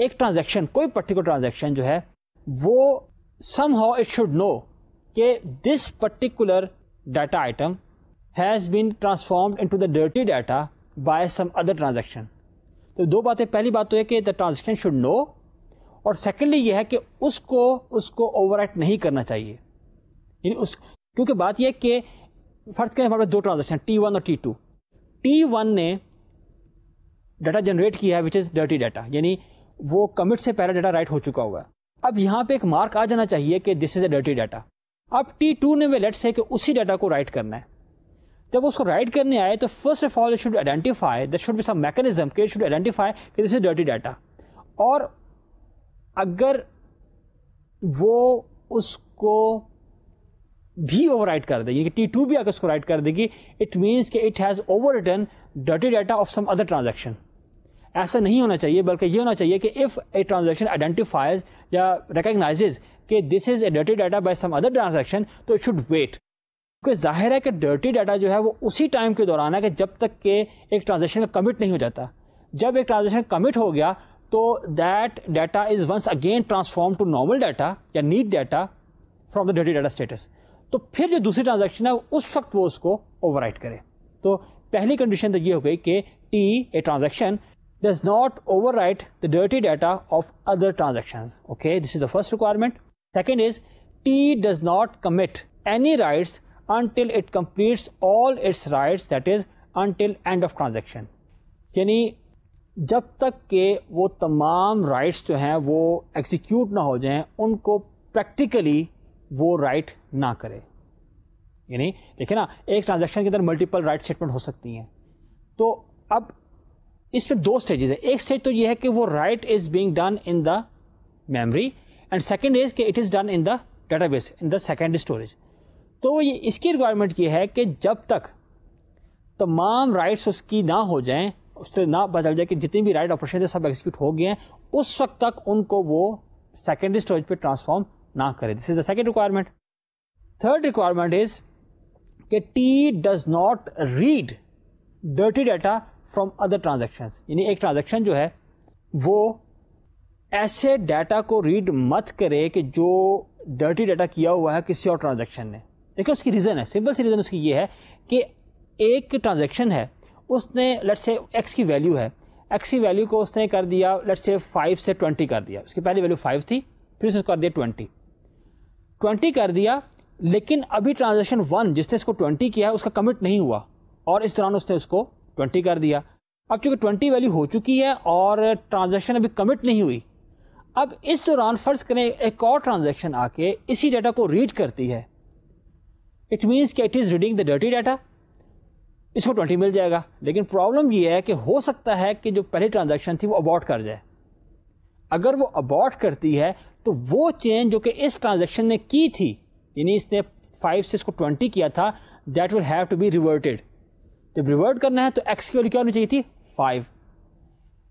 एक ट्रांजेक्शन कोई पर्टिकुलर ट्रांजेक्शन जो है वो somehow it should know कि this particular data item has been transformed into the dirty data by some other transaction तो दो बातें पहली बात तो है कि द ट्रांजेक्शन शुड नो और सेकेंडली यह है कि उसको उसको ओवर नहीं करना चाहिए यानी उस क्योंकि बात यह है कि फर्ज करें हमारे दो ट्रांजेक्शन टी वन और टी टू टी वन ने डाटा जनरेट किया है विच इज़ डर्टी डाटा यानी वो कमिट से पहले डाटा राइट हो चुका हुआ है अब यहाँ पे एक मार्क आ जाना चाहिए कि this is a dirty data अब टी टू ने वे लेट्स है कि उसी डाटा को राइट करना है जब उसको राइट करने आए तो first of all should identify that should be some mechanism के शुड आइडेंटिफाई कि दिस इज डर्टी डाटा और अगर वो उसको भी ओवरराइट कर देगी टी टू भी अगर उसको राइट कर देगी इट मीन्स कि it has overwritten dirty data of some other transaction ऐसा नहीं होना चाहिए बल्कि ये होना चाहिए कि इफ़ ए ट्रांजेक्शन आइडेंटिफाइज या रिकग्नाइजेज कि this is a dirty data by some other transaction तो इट शुड वेट क्योंकि जाहिर है कि डर्टी डाटा जो है वो उसी टाइम के दौरान है कि जब तक के एक ट्रांजेक्शन का कमिट नहीं हो जाता जब एक ट्रांजेक्शन कमिट हो गया तो that data is once again transform to normal data या neat data from the dirty data status तो फिर जो दूसरी ट्रांजेक्शन है उस वक्त वो उसको ओवरराइट करे तो पहली कंडीशन तो ये हो गई कि T a transaction does not overwrite the dirty data of other transactions. Okay, this is the first requirement. Second is T does not commit any rights until it completes all its rights that is until end of transaction. यानी जब तक के वो तमाम rights जो हैं वो execute ना हो जाएं उनको प्रैक्टिकली वो राइट ना करे यानी देखिए ना एक ट्रांजैक्शन के अंदर मल्टीपल राइट स्टेटमेंट हो सकती हैं तो अब इसमें दो स्टेजेस है एक स्टेज तो ये है कि वो write is being done in the memory and second is कि it is done in the database in the secondary storage तो ये इसकी रिक्वायरमेंट ये है कि जब तक तमाम राइट्स उसकी ना हो जाएं उससे ना पता चल जाए कि जितनी भी राइट ऑपरेशन है सब एग्जीक्यूट हो गए हैं उस वक्त तक उनको वो सेकेंडरी स्टोरेज पर ट्रांसफॉर्म ना करे this is the second requirement third requirement is कि T does not read dirty data from other transactions यानी एक ट्रांजेक्शन जो है वो ऐसे डाटा को रीड मत करे कि जो डर्टी डाटा किया हुआ है किसी और ट्रांजेक्शन ने देखिए उसकी रीज़न है सिंपल सी रीज़न उसकी ये है कि एक ट्रांजेक्शन है उसने लेट से एक्स की वैल्यू है एक्स की वैल्यू को उसने कर दिया लेट से फाइव से ट्वेंटी कर दिया उसकी पहली वैल्यू फाइव थी फिर उसने कर दिया ट्वेंटी ट्वेंटी कर दिया लेकिन अभी ट्रांजेक्शन वन जिसने इसको ट्वेंटी किया है उसका कमिट नहीं हुआ और इस दौरान उसने उसको ट्वेंटी कर दिया अब चूंकि ट्वेंटी वैल्यू हो चुकी है और ट्रांजेक्शन अभी कमिट नहीं हुई अब इस दौरान फ़र्ज़ करें एक और ट्रांजेक्शन आके इसी डाटा को रीड करती है इट मीन्स कि it is reading the dirty data इसको ट्वेंटी मिल जाएगा लेकिन प्रॉब्लम यह है कि हो सकता है कि जो पहली ट्रांजेक्शन थी वो अबॉट कर जाए अगर वो अबॉट करती है तो वो चेंज जो कि इस ट्रांजेक्शन ने की थी यानी इसने फाइव से इसको ट्वेंटी किया था that will have to be reverted जब रिवर्ट करना है तो एक्स की वैल्यू क्या होनी चाहिए थी फाइव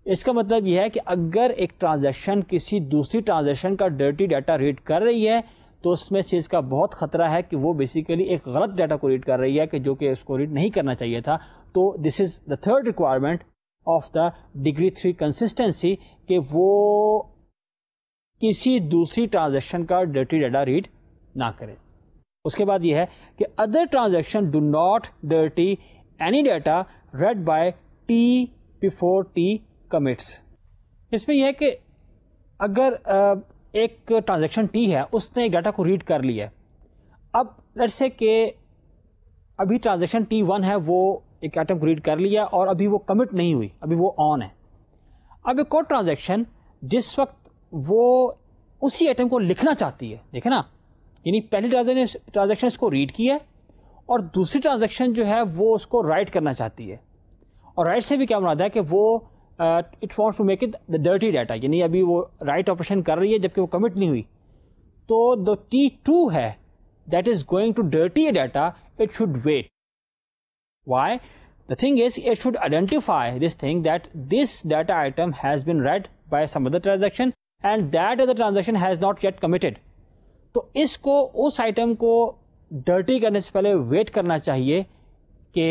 इसका मतलब यह है कि अगर एक ट्रांजैक्शन किसी दूसरी ट्रांजैक्शन का डर्टी डाटा रीड कर रही है तो उसमें इस चीज़ का बहुत ख़तरा है कि वो बेसिकली एक गलत डाटा को रीड कर रही है कि जो कि उसको रीड नहीं करना चाहिए था तो this is the third requirement of the degree three consistency कि वो किसी दूसरी ट्रांजैक्शन का डर्टी डाटा रीड ना करें उसके बाद यह है कि other transaction do not dirty any data read by T before T commits इसमें यह है कि अगर एक ट्रांजेक्शन टी है उसने डाटा को रीड कर लिया है अब लेट्स से कि अभी ट्रांजेक्शन टी वन है वो एक आइटम को रीड कर लिया और अभी वो कमिट नहीं हुई अभी वो ऑन है अब एक और ट्रांजेक्शन जिस वक्त वो उसी आइटम को लिखना चाहती है देखे ना यानी पहली ट्रांजेक्शन इसको रीड किया है और दूसरी ट्रांजेक्शन जो है वो उसको राइट करना चाहती है और राइट से भी क्या मुराद है कि वो it wants to make it the dirty data यानी अभी वो राइट right ऑपरेशन कर रही है जबकि वो कमिट नहीं हुई तो द टी टू है that is going to dirty data it should wait why The thing is, it should identify this thing that this data item has been read by some other transaction and that other transaction has not yet committed. तो इसको उस item को dirty करने से पहले wait करना चाहिए कि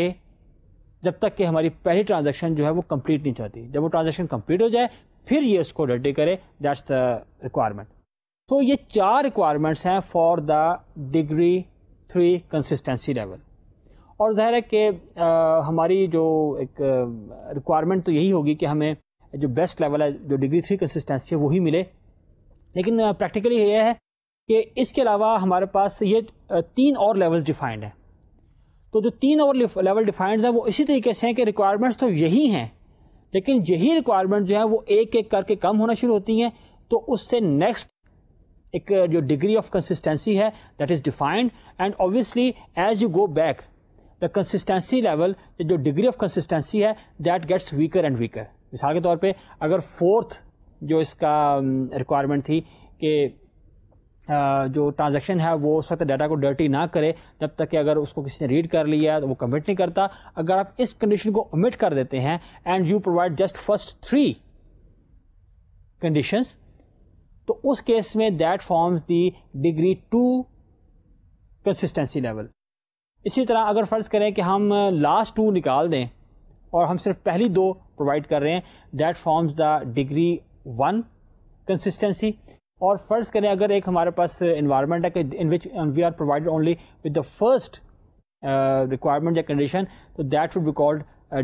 जब तक कि हमारी पहली ट्रांजेक्शन जो है वो कम्प्लीट नहीं चाहती जब वो ट्रांजेक्शन कम्प्लीट हो जाए फिर ये उसको डडी करे दैट्स द रिक्वायरमेंट तो ये चार रिक्वायरमेंट्स हैं for the degree three consistency level और ज़ाहिर है कि हमारी जो एक रिक्वायरमेंट तो यही होगी कि हमें जो बेस्ट लेवल है जो डिग्री थ्री कंसिस्टेंसी है वही मिले लेकिन प्रैक्टिकली ये है कि इसके अलावा हमारे पास ये तीन और लेवल्स डिफाइंड हैं तो जो तीन और लेवल डिफाइंड हैं वो इसी तरीके से हैं कि रिक्वायरमेंट्स तो यही हैं लेकिन यही रिक्वायरमेंट जो है वो एक एक करके कम होना शुरू होती हैं तो उससे नेक्स्ट एक जो डिग्री ऑफ कंसिस्टेंसी है that is defined and obviously as you go back the consistency level जो डिग्री ऑफ कंसिस्टेंसी है that gets weaker and weaker मिसाल के तौर पे अगर फोर्थ जो इसका रिक्वायरमेंट थी कि जो ट्रांजैक्शन है वो उस वक्त डाटा को डर्टी ना करे जब तक कि अगर उसको किसी ने रीड कर लिया तो वो कमिट नहीं करता अगर आप इस कंडीशन को ओमिट कर देते हैं and you provide just first three conditions तो उस केस में that forms the degree two consistency level इसी तरह अगर फ़र्ज़ करें कि हम लास्ट टू निकाल दें और हम सिर्फ पहली दो प्रोवाइड कर रहे हैं that forms the degree one consistency और फ़र्ज़ करें अगर एक हमारे पास इन्वायरमेंट है कि in which we are provide only with the first requirement या कंडीशन तो that would be called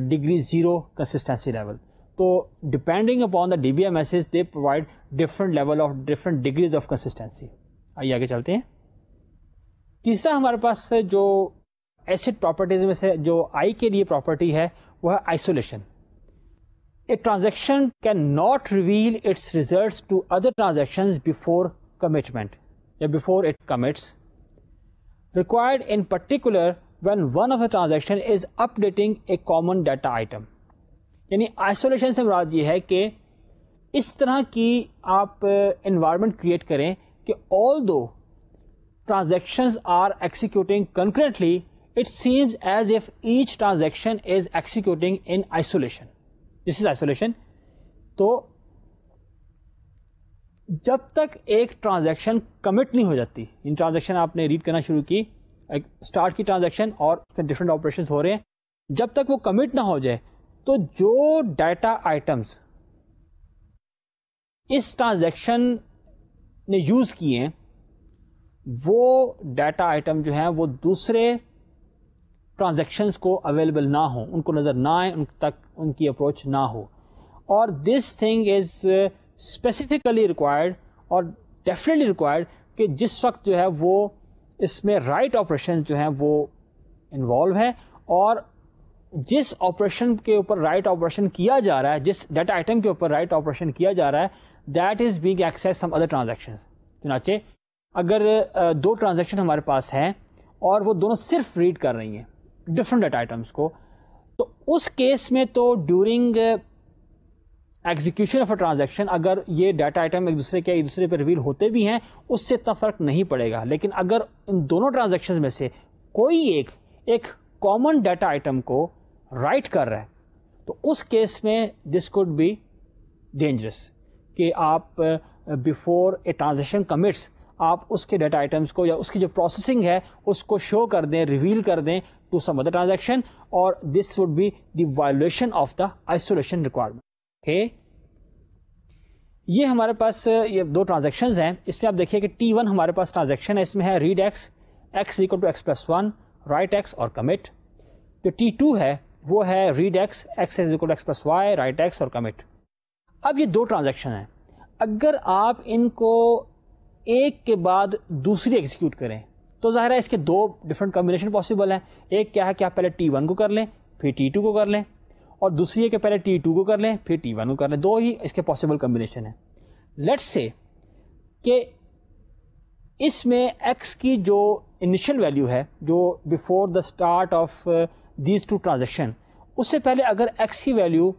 degree zero consistency level तो depending upon the D B M S S they provide different level of different degrees of consistency आइए आगे चलते हैं तीसरा हमारे पास जो एसिड प्रॉपर्टीज़ में से जो आई के लिए प्रॉपर्टी है वह है isolation a transaction cannot reveal its results to other transactions before commitment yeah, before it commits required in particular when one of the transaction is updating a common data item यानी isolation से मुराद ये है कि इस तरह की आप इन्वायरमेंट क्रिएट करें कि ऑल दो transactions are executing concurrently it seems as if each transaction is executing in isolation this is isolation तो जब तक एक ट्रांजेक्शन कमिट नहीं हो जाती इन ट्रांजेक्शन आपने रीड करना शुरू की एक स्टार्ट की ट्रांजेक्शन और उसमें डिफरेंट ऑपरेशन हो रहे हैं जब तक वो कमिट ना हो जाए तो जो डाटा आइटम्स इस ट्रांजेक्शन ने यूज़ किए वो डाटा आइटम जो हैं वो दूसरे ट्रांजेक्शन्स को अवेलेबल ना हो उनको नज़र ना आए उन तक उनकी अप्रोच ना हो और this thing is specifically required और डेफिनेटली रिक्वायर्ड कि जिस वक्त जो है वो इसमें राइट ऑपरेशन जो हैं वो इन्वॉल्व है और जिस ऑपरेशन के ऊपर राइट ऑपरेशन किया जा रहा है जिस डाटा आइटम के ऊपर राइट ऑपरेशन किया जा रहा है that is being access some other transaction चुनाचे अगर uh, दो ट्रांजेक्शन हमारे पास हैं और वो दोनों सिर्फ रीड कर रही हैं डिफरेंट डेटा आइटम्स को तो उस केस में तो during execution of a transaction अगर ये डाटा आइटम एक दूसरे के एक दूसरे पर रिवील होते भी हैं उससे इतना फ़र्क नहीं पड़ेगा लेकिन अगर इन दोनों ट्रांजेक्शन में से कोई एक एक कॉमन डाटा आइटम को राइट कर रहा है तो उस केस में दिस कुड बी डेंजरस कि आप बिफोर ए ट्रांजेक्शन कमिट्स आप उसके डाटा आइटम्स को या उसकी जो प्रोसेसिंग है उसको शो कर दें रिवील कर दें to some other transaction or this would be the violation of the isolation requirement okay ये हमारे पास ये दो ट्रांजेक्शन हैं इसमें आप देखिए कि टी वन हमारे पास ट्रांजेक्शन है इसमें है read X X equal to X plus one write X और कमिट जो टी टू है वो है read X X is equal to X plus Y write X और कमिट अब ये दो ट्रांजेक्शन हैं अगर आप इनको एक के बाद दूसरी एग्जीक्यूट करें तो ज़ाहिर है इसके दो डिफरेंट कॉम्बिनेशन पॉसिबल हैं एक क्या है कि आप पहले टी वन को कर लें फिर टी टू को कर लें और दूसरी है कि पहले टी टू को कर लें फिर टी वन को कर लें दो ही इसके पॉसिबल कॉम्बिनेशन है लेट्स से कि इसमें एक्स की जो इनिशियल वैल्यू है जो before the start of these two transaction उससे पहले अगर एक्स की वैल्यू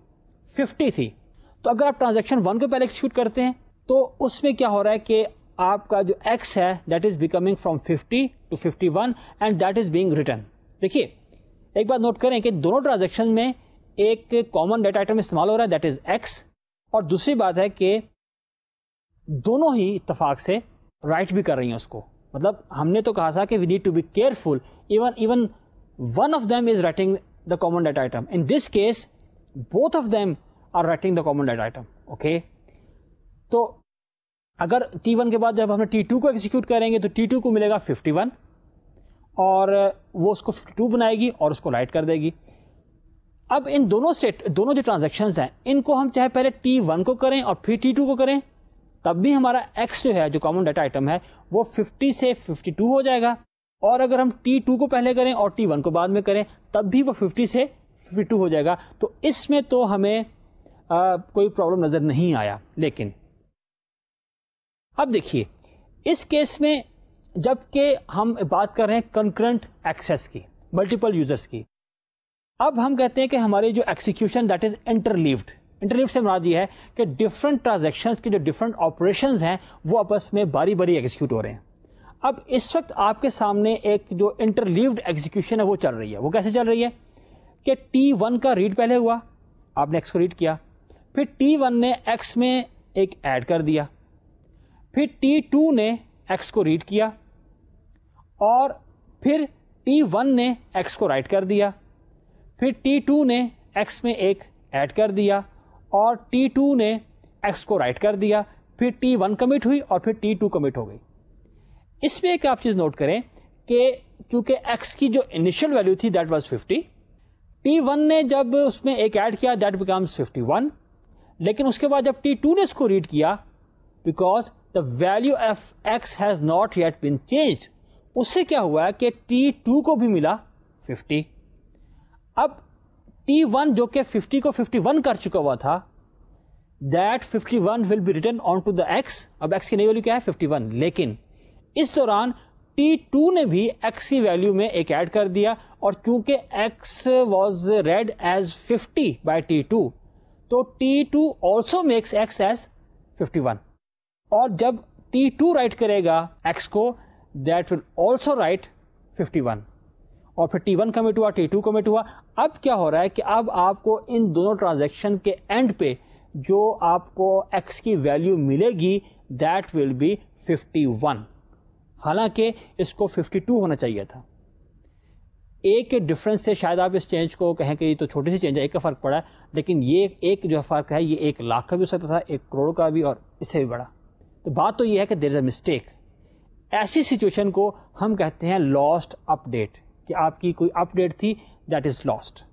फिफ्टी थी तो अगर आप ट्रांजेक्शन वन को पहले एक्सिक्यूट करते हैं तो उसमें क्या हो रहा है कि आपका जो एक्स है that is becoming from 50 to 51 and that is being return देखिए एक बार नोट करें कि दोनों ट्रांजेक्शन में एक कॉमन डेटा आइटम इस्तेमाल हो रहा है दैट इज़ एक्स और दूसरी बात है कि दोनों ही इतफाक से राइट भी कर रही हैं उसको मतलब हमने तो कहा था कि we need to be careful even even one of them is writing the common data item. In this case, both of them are writing the common data item. Okay. तो अगर T1 के बाद जब हमने T2 को execute करेंगे तो T2 को मिलेगा 51 और वो उसको 52 बनाएगी और उसको लाइट कर देगी अब इन दोनों स्टेट दोनों जो ट्रांजेक्शन हैं इनको हम चाहे पहले T1 को करें और फिर T2 को करें तब भी हमारा X जो है जो कॉमन डाटा आइटम है वो 50 से 52 हो जाएगा और अगर हम T2 को पहले करें और T1 को बाद में करें तब भी वो फिफ्टी से 52 हो जाएगा तो इसमें तो हमें आ, कोई प्रॉब्लम नज़र नहीं आया लेकिन अब देखिए इस केस में जबकि हम बात कर रहे हैं कंकरेंट एक्सेस की मल्टीपल यूजर्स की अब हम कहते हैं कि हमारी जो execution that is interleaved interleave से मुराद ये है कि डिफरेंट ट्रांजेक्शन के जो डिफरेंट ऑपरेशन हैं वो आपस में बारी बारी एग्जीक्यूट हो रहे हैं अब इस वक्त आपके सामने एक जो इंटरलीव्ड एग्जीक्यूशन है वो चल रही है वो कैसे चल रही है कि टी वन का रीड पहले हुआ आपने एक्स को रीड किया फिर टी वन ने एक्स में एक ऐड कर दिया फिर T2 ने x को रीड किया और फिर T1 ने x को राइट कर दिया फिर T2 ने x में एक ऐड कर दिया और T2 ने x को राइट कर दिया फिर T1 कमिट हुई और फिर T2 कमिट हो गई इसमें एक आप चीज़ नोट करें कि चूंकि x की जो इनिशियल वैल्यू थी दैट वाज 50 T1 ने जब उसमें एक ऐड किया दैट बिकम्स 51 लेकिन उसके बाद जब T2 ने इसको रीड किया because the value of X has not yet been change उससे क्या हुआ है कि टी टू को भी मिला फिफ्टी अब टी वन जो कि फिफ्टी को फिफ्टी वन कर चुका हुआ था that fifty one will be return on to the X अब एक्स की नई वैल्यू क्या है फिफ्टी वन लेकिन इस दौरान टी टू ने भी एक्स की वैल्यू में एक ऐड कर दिया और चूंकि X was read as fifty by T two तो T two also makes X as fifty one और जब टी टू राइट करेगा एक्स को that will also write fifty one और फिर टी वन कमिट हुआ टी टू कमिट हुआ अब क्या हो रहा है कि अब आपको इन दोनों ट्रांजेक्शन के एंड पे जो आपको एक्स की वैल्यू मिलेगी that will be fifty one हालांकि इसको फिफ्टी टू होना चाहिए था एक के डिफरेंस से शायद आप इस चेंज को कहें कि ये तो छोटी सी चेंज है एक का फ़र्क पड़ा है लेकिन ये एक जो फ़र्क है ये एक लाख का भी हो सकता था एक करोड़ का भी और इससे भी बड़ा तो बात तो ये है कि देर इज़ अ मिस्टेक ऐसी सिचुएशन को हम कहते हैं लॉस्ट अपडेट कि आपकी कोई अपडेट थी दैट इज़ लॉस्ट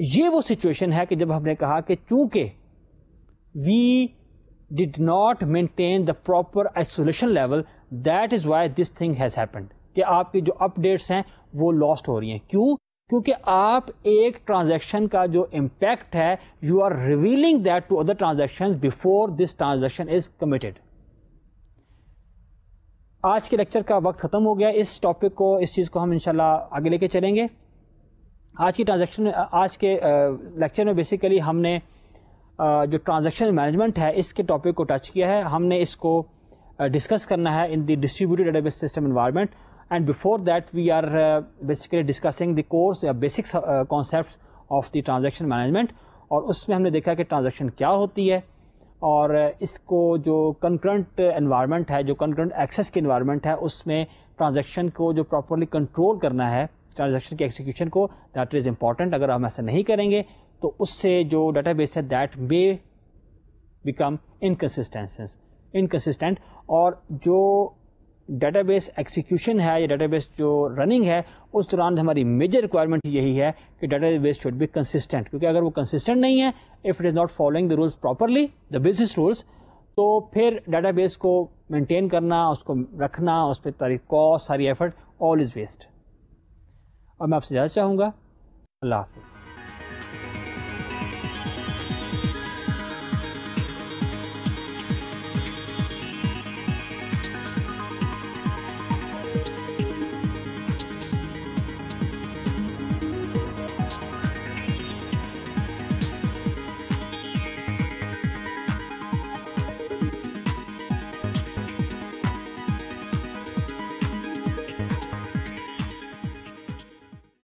ये वो सिचुएशन है कि जब हमने कहा कि चूंकि we did not maintain the proper isolation level that is why this thing has happened कि आपकी जो अपडेट्स हैं वो लॉस्ट हो रही हैं क्यों क्योंकि आप एक ट्रांजैक्शन का जो इम्पैक्ट है you are revealing that to other transactions before this transaction is committed आज के लेक्चर का वक्त ख़त्म हो गया इस टॉपिक को इस चीज़ को हम इंशाल्लाह आगे लेके चलेंगे आज की ट्रांजैक्शन आज के लेक्चर में बेसिकली हमने जो ट्रांजैक्शन मैनेजमेंट है इसके टॉपिक को टच किया है हमने इसको डिस्कस करना है in the distributed database system environment and before that we are uh, basically discussing the course या basic uh, concepts of the transaction management और उसमें हमने देखा कि transaction क्या होती है और इसको जो concurrent environment है जो concurrent access की environment है उसमें transaction को जो properly control करना है transaction के execution को that is important अगर हम ऐसा नहीं करेंगे तो उससे जो database है that may become inconsistencies inconsistent और जो डेटाबेस एग्जीक्यूशन है या डेटाबेस जो रनिंग है उस दौरान हमारी मेजर रिक्वायरमेंट यही है कि डेटाबेस शुड बी कंसिस्टेंट क्योंकि अगर वो कंसिस्टेंट नहीं है if it is not following the rules properly the business rules तो फिर डेटाबेस को मेंटेन करना उसको रखना उस पर तारी कॉस्ट सारी एफर्ट ऑल इज़ वेस्ट और मैं आपसे ज़्यादा चाहूँगा अल्लाह हाफिज़